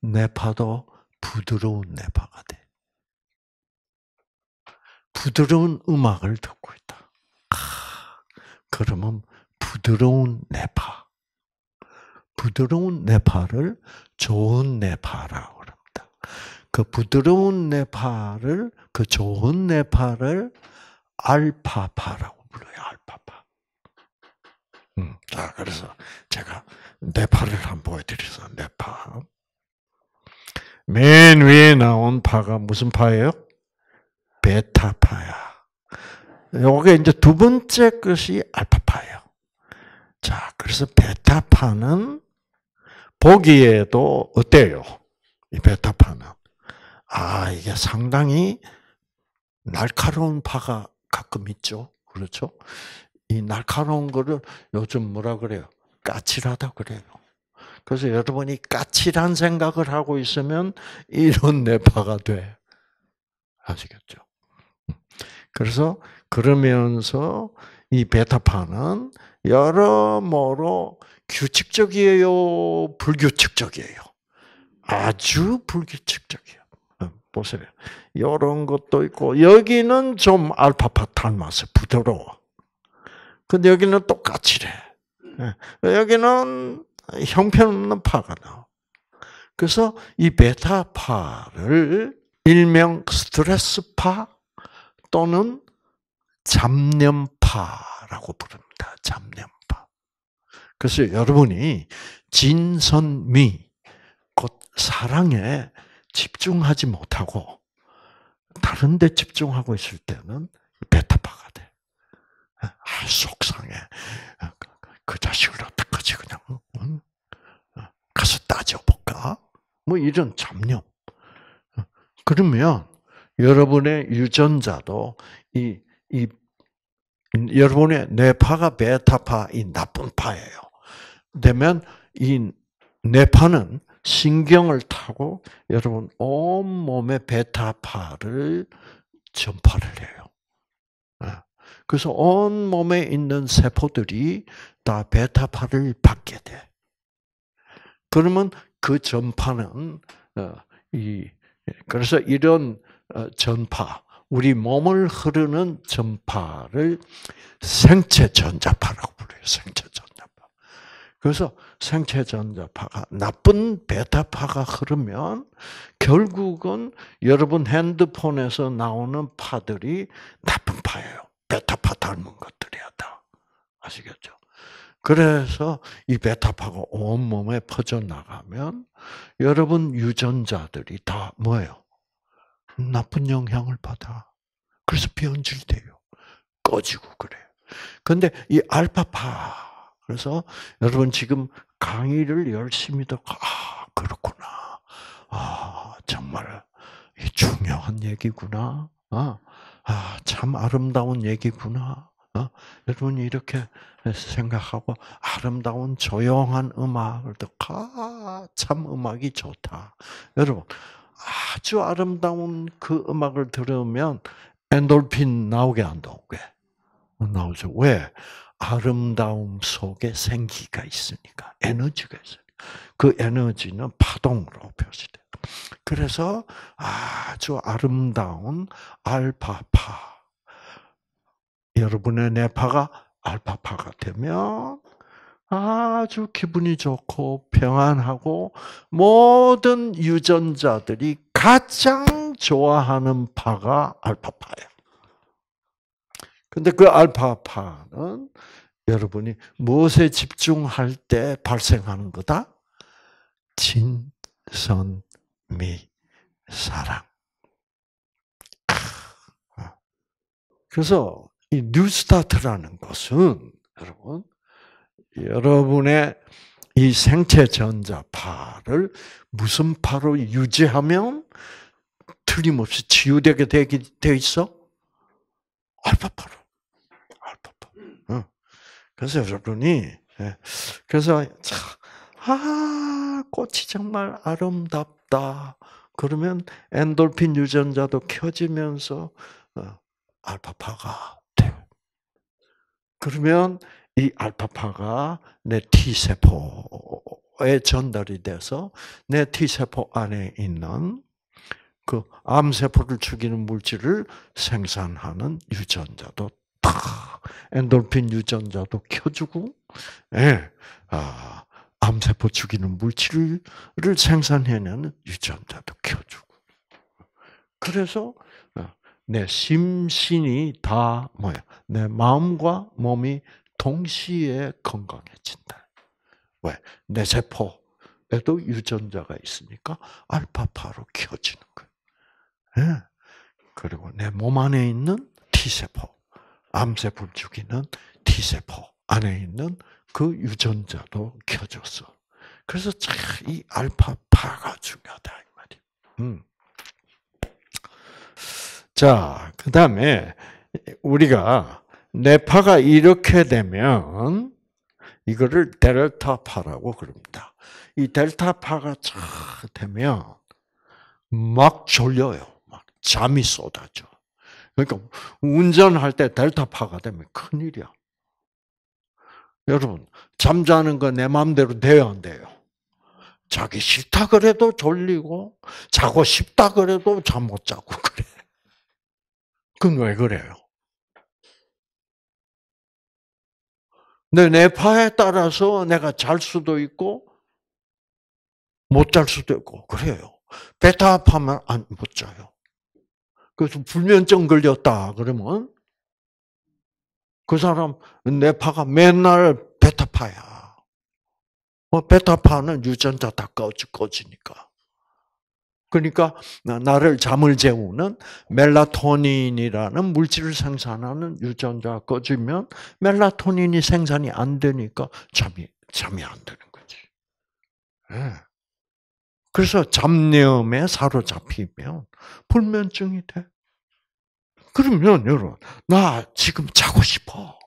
뇌파도 부드러운 뇌파가 돼. 부드러운 음악을 듣고 있다. 아, 그러면 부드러운 뇌파. 부드러운 뇌파를 좋은 뇌파라고 합니다. 그 부드러운 뇌파를, 그 좋은 뇌파를 알파파라고 불러요, 알파 음, 자, 그래서 제가 네파를 한번 보여드려서 네파. 맨 위에 나온 파가 무슨 파예요? 베타파야. 요게 이제 두 번째 것이 알파파예요. 자, 그래서 베타파는 보기에도 어때요? 이 베타파는. 아, 이게 상당히 날카로운 파가 가끔 있죠. 그렇죠? 이 날카로운 거를 요즘 뭐라 그래요? 까칠하다 그래요. 그래서 여러분이 까칠한 생각을 하고 있으면 이런 내파가 돼. 아시겠죠? 그래서 그러면서 이 베타파는 여러모로 규칙적이에요, 불규칙적이에요. 아주 불규칙적이에요. 어, 보세요. 이런 것도 있고 여기는 좀 알파파 닮아서 부드러워. 근데 여기는 똑같이래. 네. 네, 여기는 형편없는 파가 나와. 그래서 이 베타파를 일명 스트레스파 또는 잡념파라고 부릅니다. 잡념파. 그래서 여러분이 진선미, 곧 사랑에 집중하지 못하고 다른 데 집중하고 있을 때는 베타 아, 속상해. 아, 그, 그 자식을 어떡하지, 그냥. 응? 아, 가서 따져볼까? 뭐 이런 잡념. 아, 그러면 여러분의 유전자도 이, 이, 여러분의 뇌파가 베타파, 이 나쁜 파예요. 되면 이 뇌파는 신경을 타고 여러분 온몸에 베타파를 전파를 해요. 그래서 온 몸에 있는 세포들이 다 베타파를 받게 돼. 그러면 그 전파는 어, 이 그래서 이런 어, 전파, 우리 몸을 흐르는 전파를 생체 전자파라고 불러요. 생체 전자파. 그래서 생체 전자파가 나쁜 베타파가 흐르면 결국은 여러분 핸드폰에서 나오는 파들이 나쁜 파예요. 베타파 닮은 것들이다. 아시겠죠? 그래서 이 베타파가 온몸에 퍼져나가면 여러분 유전자들이 다 뭐예요? 나쁜 영향을 받아. 그래서 변질돼요. 꺼지고 그래요. 근데 이 알파파. 그래서 여러분 지금 강의를 열심히 듣고, 아, 그렇구나. 아, 정말 중요한 얘기구나. 아, 아, 참 아름다운 얘기구나. 어? 여러분이 이렇게 생각하고 아름다운 조용한 음악을 듣고 아, 참 음악이 좋다. 여러분 아주 아름다운 그 음악을 들으면 엔돌핀 나오게 한다고 어, 나오죠. 왜? 아름다움 속에 생기가 있으니까 에너지가 있으니까 그 에너지는 파동으로 표시돼. 그래서 아주 아름다운 알파파. 여러분의 뇌파가 알파파가 되면 아주 기분이 좋고 평안하고 모든 유전자들이 가장 좋아하는 파가 알파파예요. 근데 그 알파파는 여러분이 무엇에 집중할 때 발생하는 거다? 진선 미 사랑. 아. 그래서 이 뉴스타트라는 것은 여러분 여러분의 이 생체 전자파를 무슨 파로 유지하면 틀림없이 치유되게 되어 있어? 알파파로. 알파파. 그래서 여러분이 예. 그래서 아, 꽃이 정말 아름답다. 그러면 엔돌핀 유전자도 켜지면서 어, 알파파가 돼. 그러면 이 알파파가 내 T세포에 전달이 돼서 내 T세포 안에 있는 그 암세포를 죽이는 물질을 생산하는 유전자도 탁 엔돌핀 유전자도 켜주고 예. 아, 암세포 죽이는 물질을 생산해내는 유전자도 키워주고. 그래서 어, 내 심신이 다 뭐야? 내 마음과 몸이 동시에 건강해진다. 왜? 내 세포에도 유전자가 있으니까 알파파로 키지는거예 그리고 내 몸 안에 있는 T세포, 암세포 죽이는 T세포 안에 있는 그 유전자도 켜졌어. 그래서 참이 알파 파가 중요하다 이 말이. 음. 자, 그다음에 우리가 뇌파가 이렇게 되면 이거를 델타파라고 그럽니다. 이 델타파가 쫙 되면 막 졸려요. 막 잠이 쏟아져. 그러니까 운전할 때 델타파가 되면 큰일이야. 여러분, 잠자는 거내 마음대로 돼요, 안 돼요? 자기 싫다 그래도 졸리고, 자고 싶다 그래도 잠 못 자고 그래. 그건 왜 그래요? 근데 파에 따라서 내가 잘 수도 있고, 못 잘 수도 있고, 그래요. 베타 파면 안, 못 자요. 그래서 불면증 걸렸다, 그러면, 그 사람 내 파가 맨날 베타파야. 어, 베타파는 유전자 다 꺼지, 꺼지니까. 그러니까 나를 잠을 재우는 멜라토닌이라는 물질을 생산하는 유전자가 꺼지면 멜라토닌이 생산이 안 되니까 잠이 잠이 안 되는 거지. 네. 그래서 잡념에 사로잡히면 불면증이 돼. 그러면 여러분, 나 지금 자고 싶어.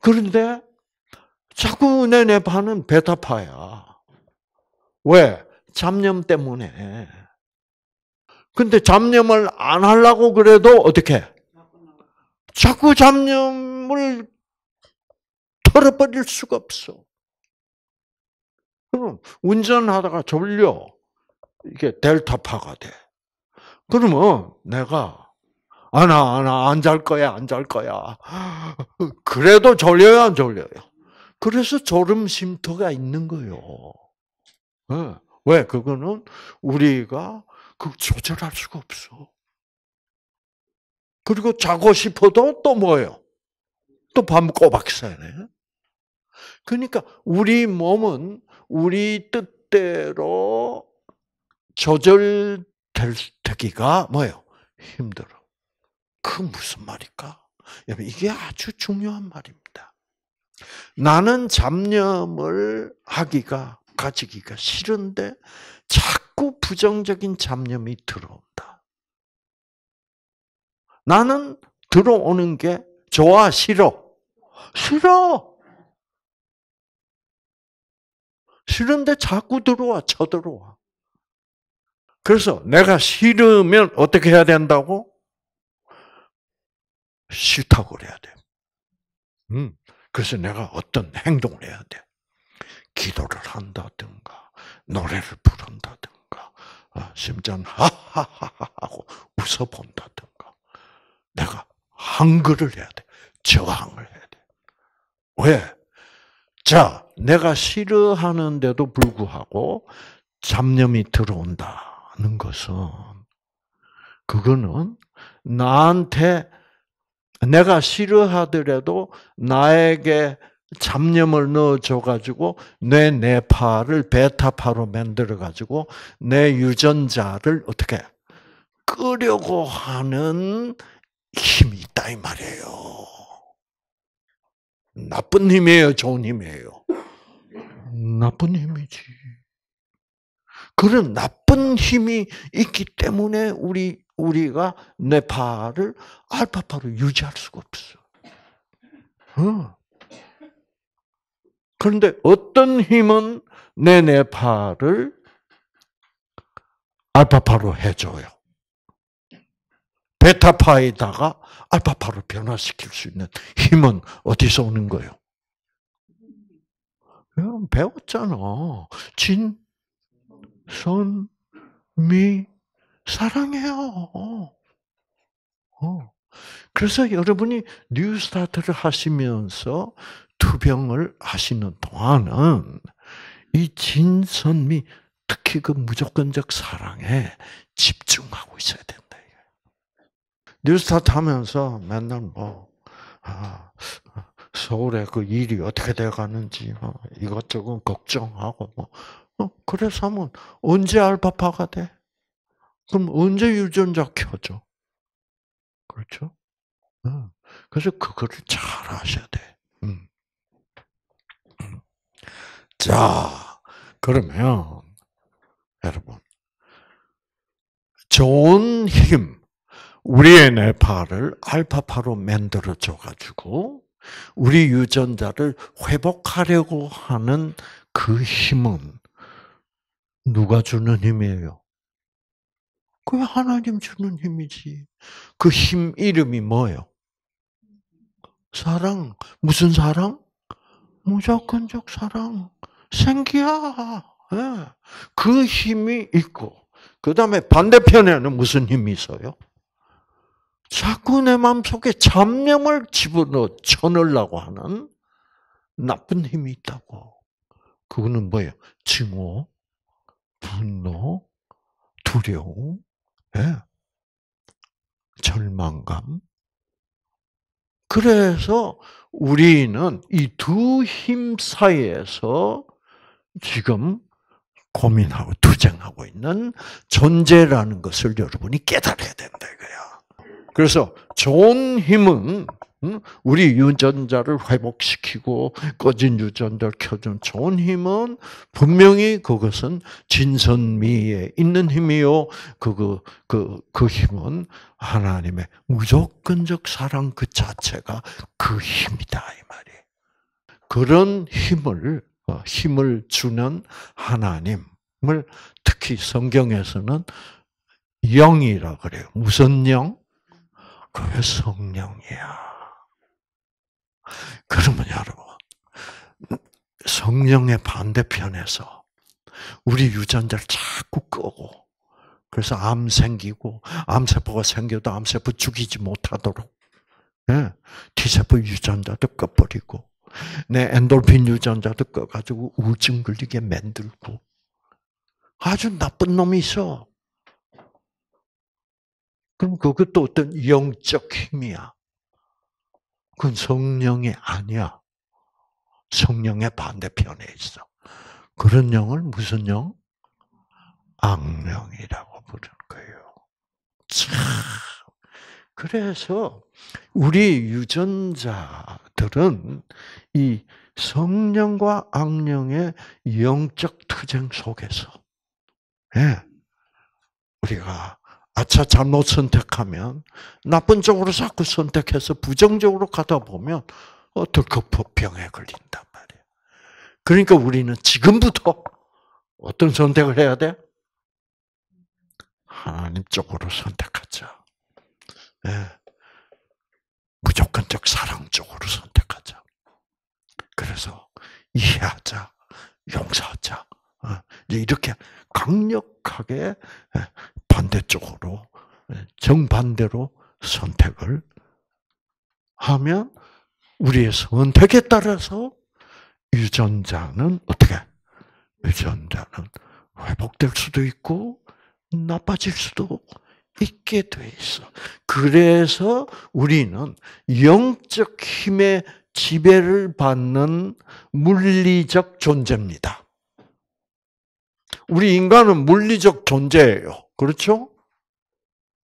그런데 자꾸 내내 반은 베타파야. 왜? 잡념 때문에. 근데 잡념을 안 하려고 그래도 어떻게? 자꾸 잡념을 털어버릴 수가 없어. 그럼 운전하다가 졸려. 이게 델타파가 돼. 그러면 내가 아나아나안잘 거야, 안 잘 거야. 그래도 졸려요, 안 졸려요? 그래서 졸음 쉼터가 있는 거예요. 예. 왜? 그거는 우리가 그 조절할 수가 없어. 그리고 자고 싶어도 또 뭐예요? 또 밤 꼬박 써야 돼. 그러니까 우리 몸은 우리 뜻대로 조절되기가 뭐예요? 힘들어. 그 무슨 말일까? 이게 아주 중요한 말입니다. 나는 잡념을 하기가 가지기가 싫은데 자꾸 부정적인 잡념이 들어온다. 나는 들어오는 게 좋아 싫어 싫어 싫은데 자꾸 들어와 쳐들어와. 그래서 내가 싫으면 어떻게 해야 된다고? 싫다고 그래야 돼. 음. 그래서 내가 어떤 행동을 해야 돼. 기도를 한다든가, 노래를 부른다든가, 어, 심지 하하하하 하고 웃어본다든가. 내가 항거를 해야 돼. 저항을 해야 돼. 왜? 자, 내가 싫어하는데도 불구하고 잡념이 들어온다는 것은, 그거는 나한테 내가 싫어하더라도 나에게 잡념을 넣어줘가지고 내 뇌파를 베타파로 만들어가지고 내 유전자를 어떻게 끄려고 하는 힘이 있다 이 말이에요. 나쁜 힘이에요, 좋은 힘이에요. 나쁜 힘이지. 그런 나쁜 힘이 있기 때문에 우리 우리가 뇌파를 알파파로 유지할 수가 없어. 어. 그런데 어떤 힘은 내 뇌파를 알파파로 해줘요. 베타파에다가 알파파로 변화시킬 수 있는 힘은 어디서 오는 거예요? 배웠잖아. 진, 선, 미, 사랑해요. 어. 그래서 여러분이 뉴 스타트를 하시면서 투병을 하시는 동안은 이 진선미, 특히 그 무조건적 사랑에 집중하고 있어야 된다. 뉴 스타트 하면서 맨날 뭐, 아, 서울의 그 일이 어떻게 돼가는지 뭐 이것저것 걱정하고 뭐, 어, 그래서 하면 언제 알바파가 돼? 그럼 언제 유전자 켜져? 그렇죠? 그래서 그거를 잘 아셔야 돼. 음. 자, 그러면 여러분 좋은 힘, 우리의 뇌파를 알파파로 만들어 줘 가지고 우리 유전자를 회복하려고 하는 그 힘은 누가 주는 힘이에요? 그게 하나님 주는 힘이지. 그 힘 이름이 뭐예요? 사랑. 무슨 사랑? 무조건적 사랑. 생기야. 예. 그 힘이 있고, 그 다음에 반대편에는 무슨 힘이 있어요? 자꾸 내 마음속에 잡념을 집어넣어 쳐넣으려고 하는 나쁜 힘이 있다고. 그거는 뭐예요? 증오, 분노, 두려움, 네. 절망감. 그래서 우리는 이 두 힘 사이에서 지금 고민하고 투쟁하고 있는 존재라는 것을 여러분이 깨달아야 된다 이거야. 그래서 좋은 힘은 우리 유전자를 회복시키고 꺼진 유전자를 켜준 좋은 힘은 분명히 그것은 진선미에 있는 힘이요. 그그 그, 그 힘은 하나님의 무조건적 사랑 그 자체가 그 힘이다 이말이 그런 힘을 어, 힘을 주는 하나님을 특히 성경에서는 영이라 그래요. 무슨 영? 그게 성령이야. 그러면 여러분, 성령의 반대편에서 우리 유전자를 자꾸 끄고, 그래서 암 생기고, 암세포가 생겨도 암세포 죽이지 못하도록, 예? T세포 유전자도 꺼버리고, 내 엔돌핀 유전자도 꺼가지고 우울증 걸리게 만들고, 아주 나쁜 놈이 있어. 그럼 그것도 어떤 영적 힘이야. 그건 성령이 아니야. 성령의 반대편에 있어. 그런 영을 무슨 영? 악령이라고 부르는 거예요. 참. 그래서 우리 유전자들은 이 성령과 악령의 영적 투쟁 속에서 예, 우리가 아차 잘못 선택하면 나쁜 쪽으로 자꾸 선택해서 부정적으로 가다 보면 어, 들커병에 걸린단 말이에요. 그러니까 우리는 지금부터 어떤 선택을 해야 돼? 하나님 쪽으로 선택하자. 예. 무조건적 사랑 쪽으로 선택하자. 그래서 이해하자, 용서하자. 어, 이렇게 강력하게 예, 반대쪽으로 예, 정반대로 선택을 하면 우리의 선택에 따라서 유전자는 어떻게? 유전자는 회복될 수도 있고 나빠질 수도 있게 돼 있어. 그래서 우리는 영적 힘의 지배를 받는 물리적 존재입니다. 우리 인간은 물리적 존재예요. 그렇죠?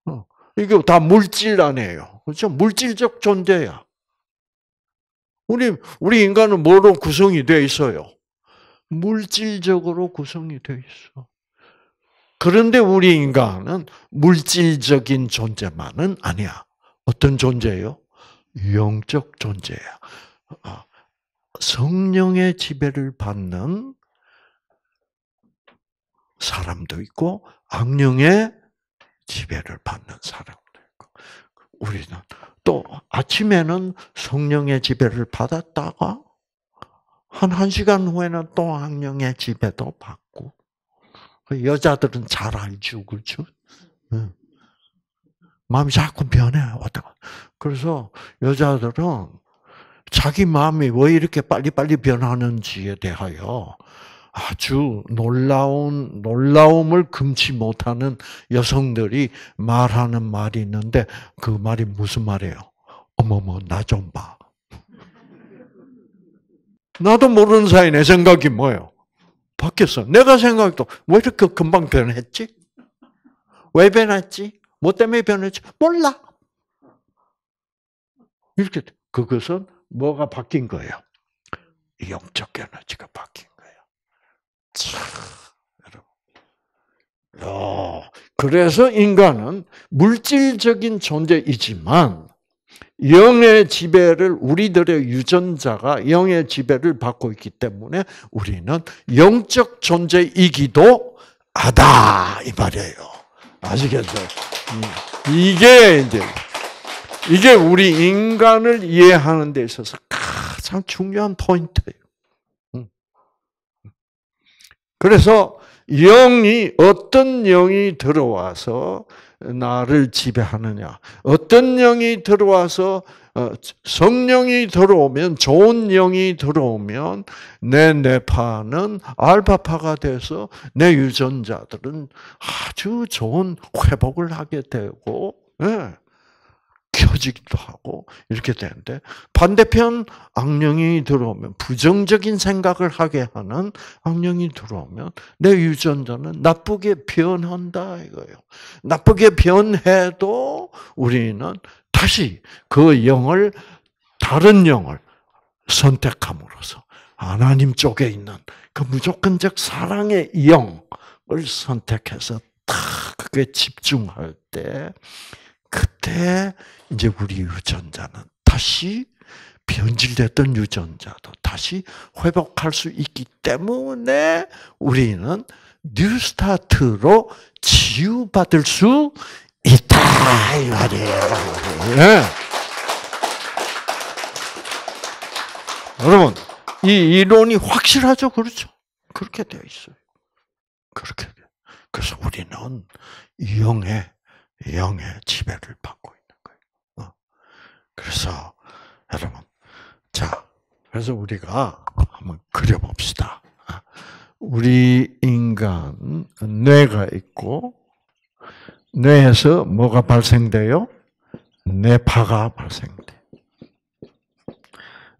어. 이게 다 물질 안에요. 그렇죠? 물질적 존재야. 우리, 우리 인간은 뭐로 구성이 돼 있어요? 물질적으로 구성이 돼 있어. 그런데 우리 인간은 물질적인 존재만은 아니야. 어떤 존재예요? 영적 존재야. 어. 성령의 지배를 받는 사람도 있고 악령의 지배를 받는 사람도 있고 우리는 또 아침에는 성령의 지배를 받았다가 한 1시간 후에는 또 악령의 지배도 받고 여자들은 잘 알죠. 그렇죠? 예. 마음이 자꾸 변해. 왔다가. 그래서 여자들은 자기 마음이 왜 이렇게 빨리빨리 변하는지에 대하여 아주 놀라운 놀라움을 금치 못하는 여성들이 말하는 말이 있는데 그 말이 무슨 말이에요? 어머머 나 좀 봐. 나도 모르는 사이 내 생각이 뭐예요? 바뀌었어. 내가 생각도 왜 뭐 이렇게 금방 변했지? 왜 변했지? 뭐 때문에 변했지? 몰라. 이렇게 그것은 뭐가 바뀐 거예요? 영적 에너지가 바뀐 야, 그래서 인간은 물질적인 존재이지만 영의 지배를 우리들의 유전자가 영의 지배를 받고 있기 때문에 우리는 영적 존재이기도 하다 이 말이에요. 아시겠죠? 음. 이게 이제 이게 우리 인간을 이해하는 데 있어서 가장 중요한 포인트예요. 그래서 영이 어떤 영이 들어와서 나를 지배하느냐? 어떤 영이 들어와서 어, 성령이 들어오면 좋은 영이 들어오면 내 뇌파는 알파파가 돼서 내 유전자들은 아주 좋은 회복을 하게 되고 예. 켜지기도 하고 이렇게 되는데 반대편 악령이 들어오면 부정적인 생각을 하게 하는 악령이 들어오면 내 유전자는 나쁘게 변한다 이거예요. 나쁘게 변해도 우리는 다시 그 영을 다른 영을 선택함으로써 하나님 쪽에 있는 그 무조건적 사랑의 영을 선택해서 딱 그게 집중할 때 그때 이제 우리 유전자는 다시 변질됐던 유전자도 다시 회복할 수 있기 때문에 우리는 뉴스타트로 치유받을 수 있다 이 말이에요. 네. 여러분 이 이론이 확실하죠, 그렇죠? 그렇게 되어 있어요. 그렇게 돼. 그래서 우리는 이용해 영의 지배를 받고 있는 거예요. 어. 그래서 여러분, 자, 그래서 우리가 한번 그려봅시다. 우리 인간 뇌가 있고 뇌에서 뭐가 발생돼요? 뇌파가 발생돼.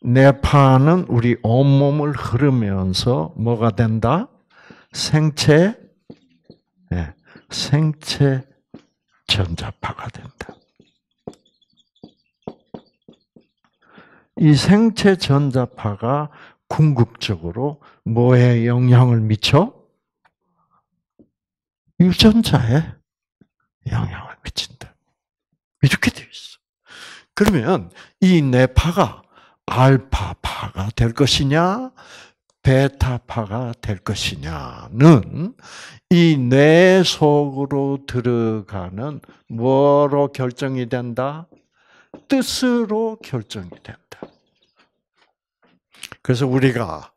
뇌파는 우리 온몸을 흐르면서 뭐가 된다? 생체, 네. 생체 전자파가 된다. 이 생체 전자파가 궁극적으로 뭐에 영향을 미쳐? 유전자에 영향을 미친다. 이렇게 되어 있어. 그러면 이 뇌파가 알파파가 될 것이냐? 베타파가 될 것이냐는 이 뇌 속으로 들어가는 뭐로 결정이 된다? 뜻으로 결정이 된다. 그래서 우리가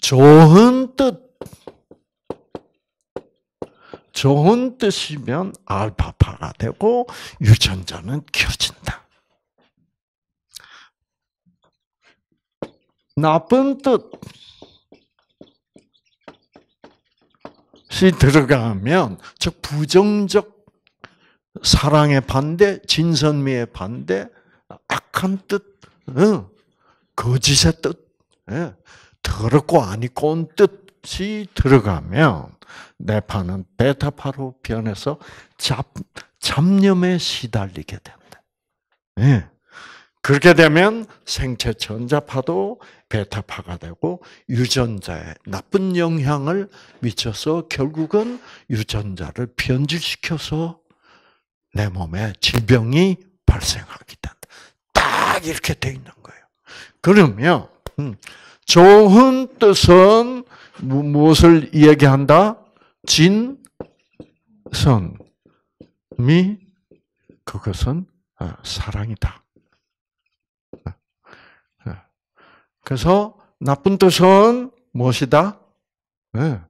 좋은 뜻, 좋은 뜻이면 알파파가 되고 유전자는 켜진다. 나쁜 뜻, 이 들어가면 즉 부정적 사랑의 반대, 진선미의 반대, 악한 뜻, 거짓의 뜻, 예, 더럽고 아니고 온 뜻이 들어가면 내 파는 베타파로 변해서 잡, 잡념에 시달리게 됩니다 그렇게 되면 생체 전자파도 베타파가 되고 유전자에 나쁜 영향을 미쳐서 결국은 유전자를 변질시켜서 내 몸에 질병이 발생하게 된다. 딱 이렇게 돼 있는 거예요. 그러면 음, 좋은 뜻은 무엇을 얘기한다? 진선 미 그것은 아, 사랑이다. 그래서 나쁜 뜻은 무엇이다? 네.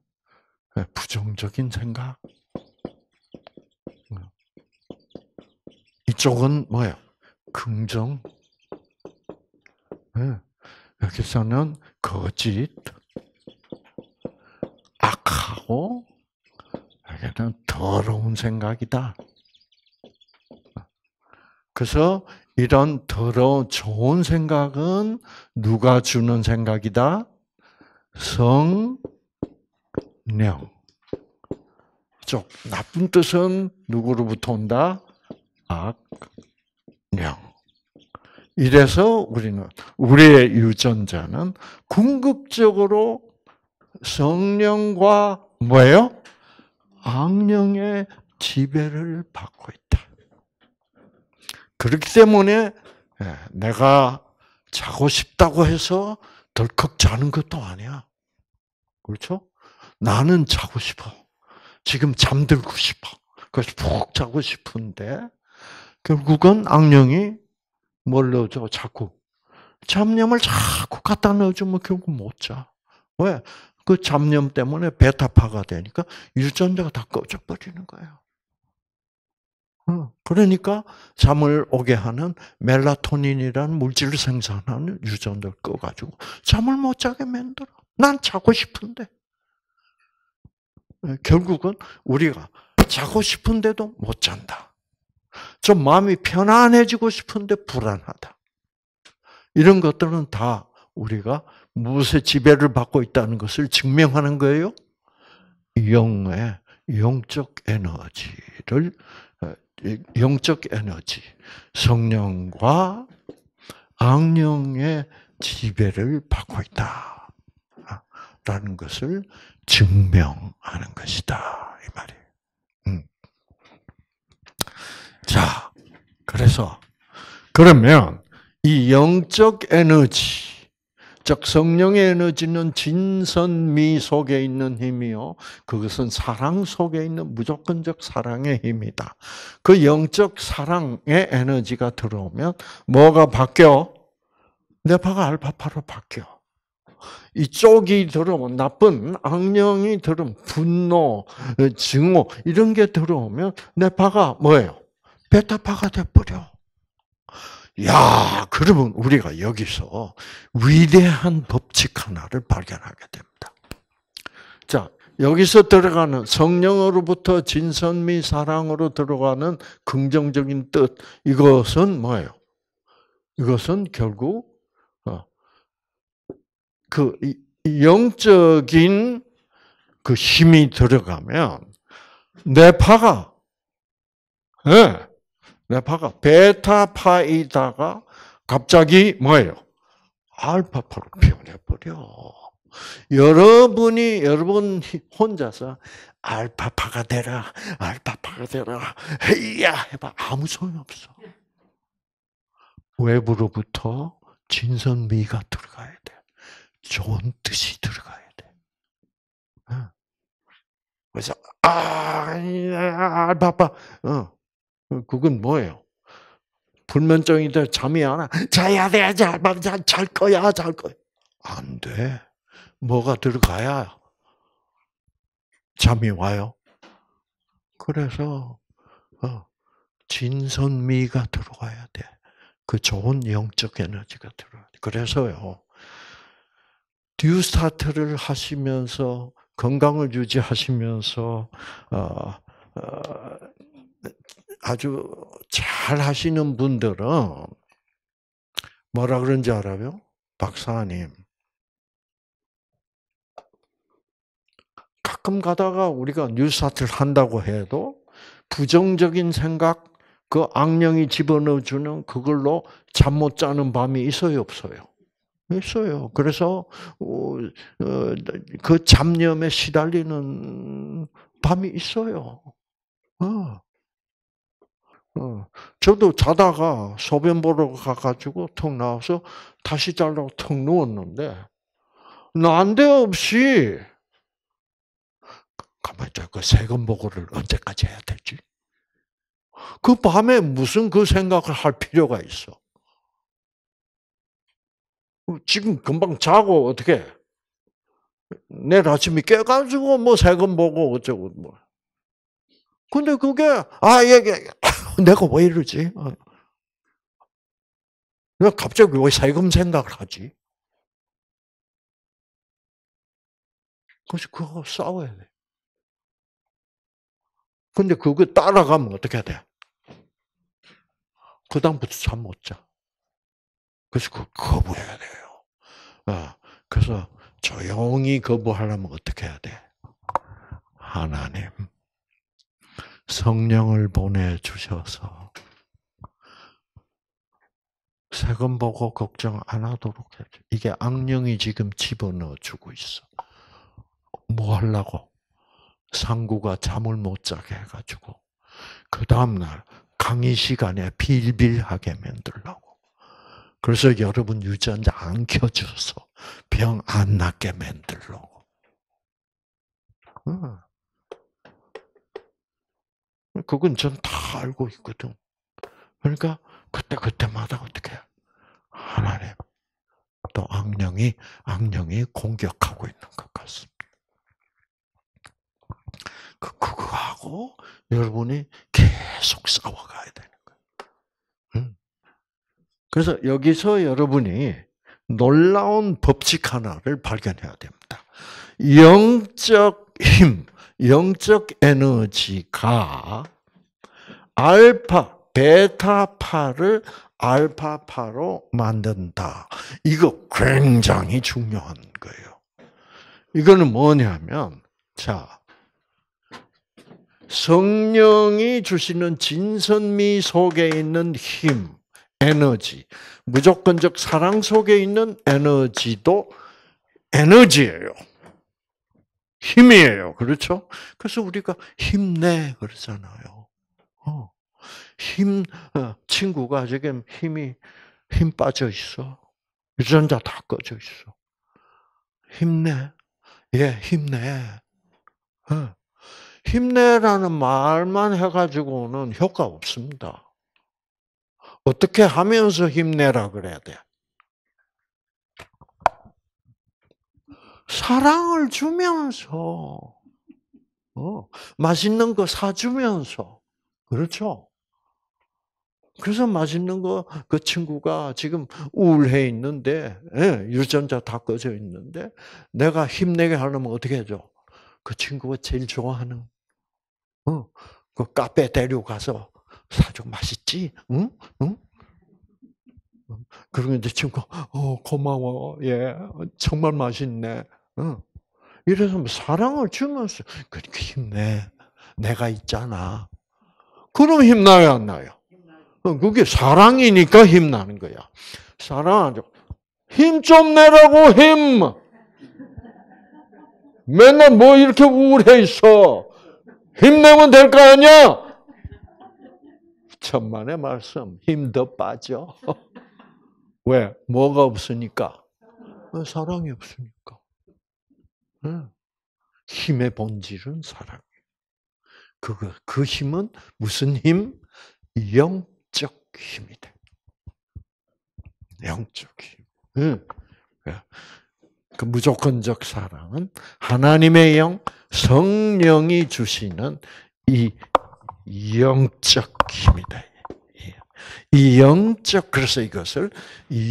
부정적인 생각. 음. 이쪽은 뭐예요? 긍정. 네. 예. 여기서는 거짓, 악하고, 여기는 더러운 생각이다. 어. 그래서 이런 더러 좋은 생각은 누가 주는 생각이다? 성령. 쪽 나쁜 뜻은 누구로부터 온다? 악령. 이래서 우리는 우리의 유전자는 궁극적으로 성령과 뭐예요? 악령의 지배를 받고 있다. 그렇기 때문에 예, 내가 자고 싶다고 해서 덜컥 자는 것도 아니야. 그렇죠? 나는 자고 싶어. 지금 잠들고 싶어. 그래서 푹 자고 싶은데 결국은 악령이 뭘 넣어줘? 자꾸. 잡념을 자꾸 갖다 넣어주면 결국 못 자. 왜? 그 잡념 때문에 베타파가 되니까 유전자가 다 꺼져버리는 거예요. 어, 그러니까 잠을 오게 하는 멜라토닌이라는 물질을 생산하는 유전자를 꺼가지고 잠을 못 자게 만들어. 난 자고 싶은데. 예, 결국은 우리가 자고 싶은데도 못 잔다. 좀 마음이 편안해지고 싶은데 불안하다. 이런 것들은 다 우리가 무엇의 지배를 받고 있다는 것을 증명하는 거예요. 영의 영적 에너지를 영적 에너지, 성령과 악령의 지배를 받고 있다. 라는 것을 증명하는 것이다. 이 말이에요. 음. 자, 그래서, 그러면 이 영적 에너지, 즉 성령의 에너지는 진선미 속에 있는 힘이요. 그것은 사랑 속에 있는 무조건적 사랑의 힘이다. 그 영적 사랑의 에너지가 들어오면 뭐가 바뀌어? 네파가 알파파로 바뀌어. 이쪽이 들어오면 나쁜 악령이 들어오면 분노, 증오 이런 게 들어오면 네파가 뭐예요? 베타파가 돼버려. 야, 그러면 우리가 여기서 위대한 법칙 하나를 발견하게 됩니다. 자, 여기서 들어가는 성령으로부터 진선미 사랑으로 들어가는 긍정적인 뜻 이것은 뭐예요? 이것은 결국 어, 그 영적인 그 힘이 들어가면 내 파가 네. 예, 베파가 네, 베타파이다가 갑자기 뭐예요? 알파파로 변해버려. 여러분이 여러분 혼자서 알파파가 되라, 알파파가 되라, 헤이야 해봐 아무 소용 없어. 외부로부터 진선미가 들어가야 돼. 좋은 뜻이 들어가야 돼. 그래서 아, 알파파, 어. 어, 그건 뭐예요? 불면증인데 잠이 안 와. 자야 돼, 자, 잘 거야, 잘 거야. 안 돼. 뭐가 들어가야 잠이 와요. 그래서 어, 진선미가 들어가야 돼. 그 좋은 영적 에너지가 들어야 돼. 그래서요. 뉴스타트를 하시면서 건강을 유지하시면서 어, 아주 잘 하시는 분들은 뭐라 그런지 알아요? 박사님. 가끔 가다가 우리가 뉴스타트를 한다고 해도 부정적인 생각, 그 악령이 집어넣어주는 그걸로 잠 못 자는 밤이 있어요, 없어요? 있어요. 그래서 어, 어, 그 잡념에 시달리는 밤이 있어요. 어. 어. 저도 자다가 소변 보러 가가지고 턱 나와서 다시 자려고 턱 누웠는데, 난데없이, 가만히 있자. 그 세금 보고를 언제까지 해야 될지. 그 밤에 무슨 그 생각을 할 필요가 있어. 어, 지금 금방 자고 어떻게 내일 아침에 깨가지고 뭐 세금 보고 어쩌고 뭐. 근데 그게 아 이게 내가 왜 이러지? 어. 내가 갑자기 왜 세금 생각을 하지? 그래서 그거 싸워야 돼. 근데 그거 따라가면 어떻게 돼? 그다음부터 잠 못 자. 그래서 그 거부해야 돼요. 어. 그래서 조용히 거부하려면 어떻게 해야 돼? 하나님. 성령을 보내주셔서 세금 보고 걱정 안 하도록 해줘. 이게 악령이 지금 집어넣어주고 있어. 뭐 하려고? 상구가 잠을 못 자게 해가지고 그 다음날 강의 시간에 빌빌하게 만들라고. 그래서 여러분 유전자 안 켜줘서 병 안 낫게 만들라고. 응. 그건 전 다 알고 있거든. 그러니까 그때 그때마다 어떻게 하나님 또 악령이 악령이 공격하고 있는 것 같습니다. 그 그거하고 여러분이 계속 싸워가야 되는 거예요. 그래서 여기서 여러분이 놀라운 법칙 하나를 발견해야 됩니다. 영적 힘, 영적 에너지가 알파, 베타파를 알파파로 만든다. 이거 굉장히 중요한 거예요. 이거는 뭐냐면, 자, 성령이 주시는 진선미 속에 있는 힘, 에너지, 무조건적 사랑 속에 있는 에너지도 에너지예요. 힘이에요. 그렇죠? 그래서 우리가 힘내 그러잖아요. 어. 힘 어, 친구가 지금 힘이 힘 빠져 있어. 유전자 다 꺼져 있어. 힘내. 예, 힘내. 어. 힘내라는 말만 해가지고는 효과 없습니다. 어떻게 하면서 힘내라 그래야 돼? 사랑을 주면서 어, 맛있는 거 사주면서 그렇죠. 그래서 맛있는 거 그 친구가 지금 우울해 있는데 예, 유전자 다 꺼져 있는데 내가 힘내게 하려면 어떻게 해줘? 그 친구가 제일 좋아하는 어, 그 카페 데려가서 사줘 맛있지? 응? 응? 그리고 이제 친구 어, 고마워. 예. 정말 맛있네. 어. 이래서 뭐 사랑을 주면서 그렇게 그 힘내. 내가 있잖아. 그럼 힘나요, 안 나요? 어, 그게 사랑이니까 힘나는 거야. 사랑하죠. 힘 좀 내라고, 힘! 맨날 뭐 이렇게 우울해 있어. 힘내면 될 거 아니야? 천만의 말씀, 힘 더 빠져. 왜? 뭐가 없으니까? 어, 사랑이 없으니까. 힘의 본질은 사랑이에요. 그 힘은 무슨 힘? 영적 힘이다. 영적 힘. 그, 그 무조건적 사랑은 하나님의 영, 성령이 주시는 이 영적 힘이다. 예. 이 영적, 그래서 이것을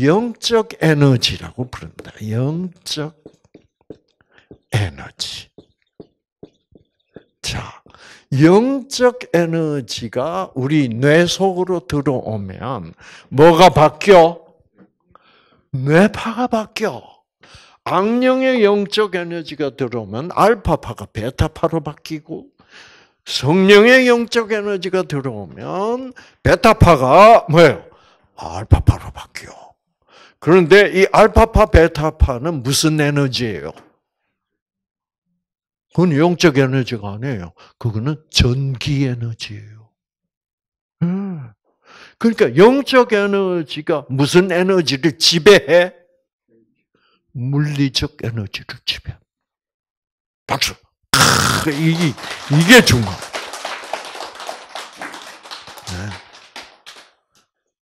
영적 에너지라고 부른다. 영적 에너지. 자, 영적 에너지가 우리 뇌 속으로 들어오면 뭐가 바뀌어? 뇌파가 바뀌어. 악령의 영적 에너지가 들어오면 알파파가 베타파로 바뀌고 성령의 영적 에너지가 들어오면 베타파가 뭐예요? 알파파로 바뀌어. 그런데 이 알파파 베타파는 무슨 에너지예요? 그건 영적 에너지가 아니에요. 그거는 전기 에너지예요. 예. 그러니까 영적 에너지가 무슨 에너지를 지배해? 물리적 에너지를 지배. 박수. 크, 이게, 이게 중요. 네.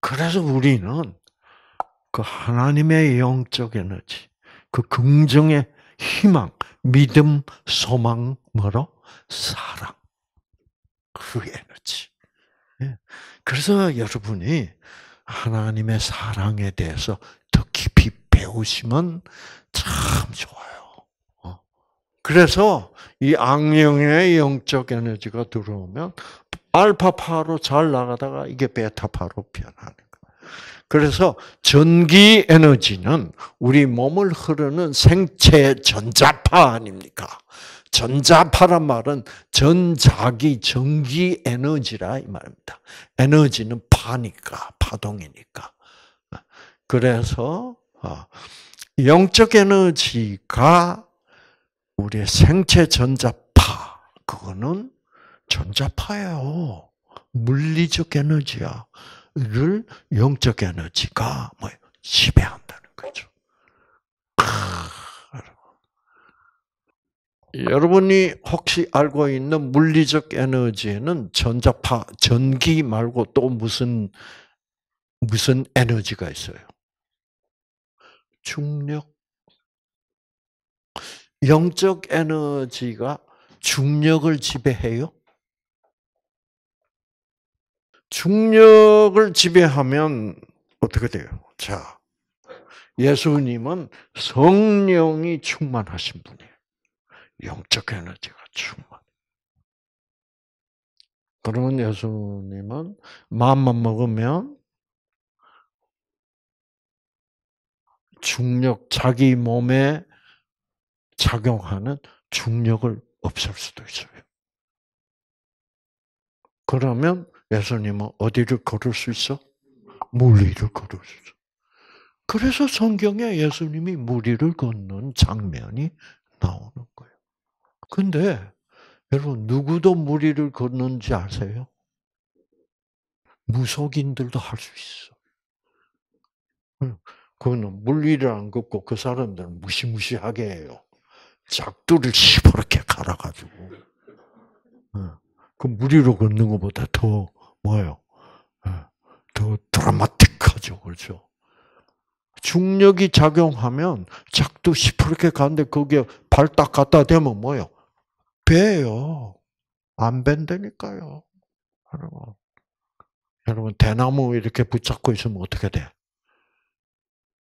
그래서 우리는 그 하나님의 영적 에너지, 그 긍정의 희망, 믿음, 소망, 뭐로? 사랑. 그 에너지. 예. 그래서 여러분이 하나님의 사랑에 대해서 더 깊이 배우시면 참 좋아요. 어. 그래서 이 악령의 영적 에너지가 들어오면 알파파로 잘 나가다가 이게 베타파로 변하는 거예요. 그래서 전기 에너지는 우리 몸을 흐르는 생체 전자파 아닙니까? 전자파란 말은 전자기 전기 에너지라 이 말입니다. 에너지는 파니까 파동이니까. 그래서 어, 영적 에너지가 우리의 생체 전자파 그거는 전자파예요. 물리적 에너지야. 를 영적 에너지가 뭐 지배한다는 거죠. 여러분이 혹시 알고 있는 물리적 에너지는 에 전자파, 전기 말고 또 무슨 무슨 에너지가 있어요? 중력. 영적 에너지가 중력을 지배해요? 중력을 지배하면 어떻게 돼요? 자, 예수님은 성령이 충만하신 분이에요. 영적 에너지가 충만. 그러면 예수님은 마음만 먹으면 중력, 자기 몸에 작용하는 중력을 없앨 수도 있어요. 그러면 예수님은 어디를 걸을 수 있어? 물리를 걸을 수 있어. 그래서 성경에 예수님이 무리를 걷는 장면이 나오는 거예요. 근데 여러분 누구도 무리를 걷는지 아세요? 무속인들도 할 수 있어. 그거는 물리를 안 걷고 그 사람들은 무시무시하게 해요. 작두를 시퍼렇게 갈아가지고. 그 무리로 걷는 것보다 더 뭐예요? 예. 더 드라마틱하죠, 그렇죠? 중력이 작용하면 작두 시퍼렇게 가는데 거기에 발딱 갖다 대면 뭐예요? 배예요. 안 밴다니까요. 여러분. 여러분, 대나무 이렇게 붙잡고 있으면 어떻게 돼?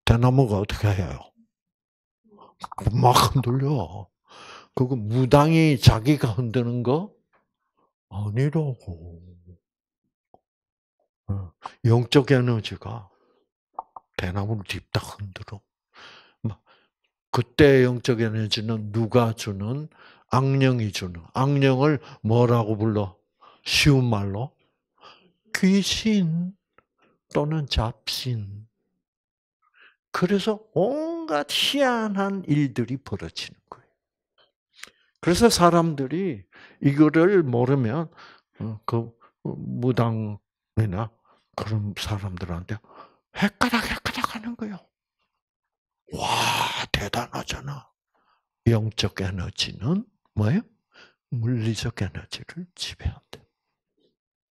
대나무가 어떻게 해요? 막 흔들려. 그거 무당이 자기가 흔드는 거? 아니라고. 어, 영적 에너지가 대나무를 딥다 흔들어. 그때 영적 에너지는 누가 주는? 악령이 주는. 악령을 뭐라고 불러? 쉬운 말로 귀신 또는 잡신. 그래서 온갖 희한한 일들이 벌어지는 거예요. 그래서 사람들이 이거를 모르면 어, 그 어, 무당이나 그런 사람들한테 헷가닥 헷가닥 하는 거예요. 와 대단하잖아. 영적 에너지는 뭐예요? 물리적 에너지를 지배한다.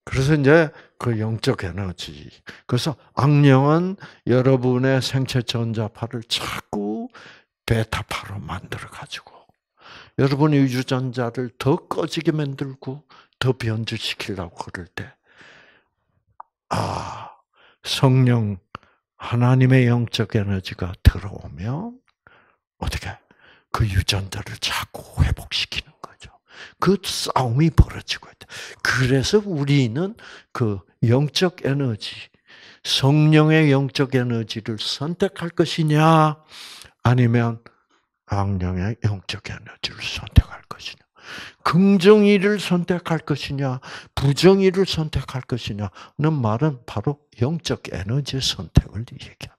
그래서 이제 그 영적 에너지. 그래서 악령은 여러분의 생체 전자파를 자꾸 베타파로 만들어 가지고 여러분의 유전자를 더 꺼지게 만들고 더 변질시키려고 그럴 때 성령 하나님의 영적 에너지가 들어오면 어떻게 그 유전자를 자꾸 회복시키는 거죠. 그 싸움이 벌어지고 있다. 그래서 우리는 그 영적 에너지, 성령의 영적 에너지를 선택할 것이냐, 아니면 악령의 영적 에너지를 선택할 것이냐. 긍정이를 선택할 것이냐, 부정이를 선택할 것이냐는 말은 바로 영적 에너지 선택을 얘기합니다.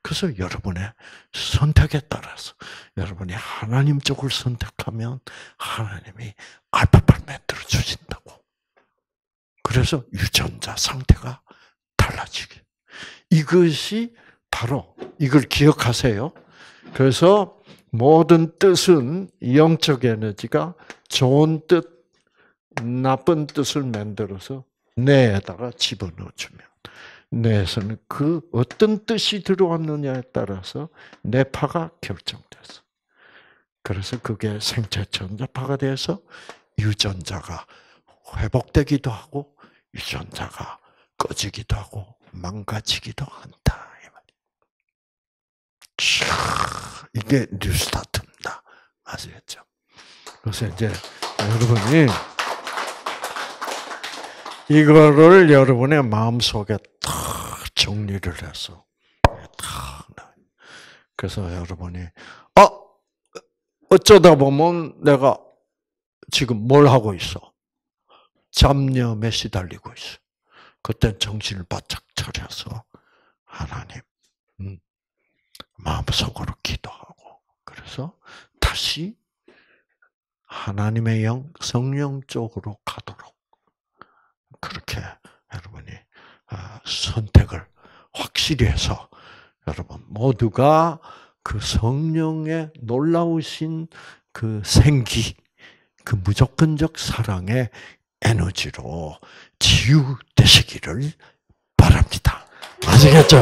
그래서 여러분의 선택에 따라서 여러분이 하나님 쪽을 선택하면 하나님이 알파파 만들어 주신다고. 그래서 유전자 상태가 달라지게. 이것이 바로 이걸 기억하세요. 그래서 모든 뜻은 영적 에너지가 좋은 뜻, 나쁜 뜻을 만들어서 뇌에다가 집어넣어주면 뇌에서는 그 어떤 뜻이 들어왔느냐에 따라서 뇌파가 결정돼서 그래서 그게 생체 전자파가 돼서 유전자가 회복되기도 하고 유전자가 꺼지기도 하고 망가지기도 한다. 이게 뉴스타트입니다. 아시겠죠? 그래서 이제 여러분이 이거를 여러분의 마음속에 탁 정리를 해서 탁 그래서 여러분이 어 어쩌다 보면 내가 지금 뭘 하고 있어? 잡념에 시달리고 있어. 그땐 정신을 바짝 차려서 하나님, 음, 마음속으로 기도하고 그래서 다시 하나님의 영 성령 쪽으로 가도록 그렇게 여러분이 아, 선택을 확실히 해서 여러분 모두가 그 성령의 놀라우신 그 생기, 그 무조건적 사랑의 에너지로 치유되시기를 바랍니다. 아시겠죠?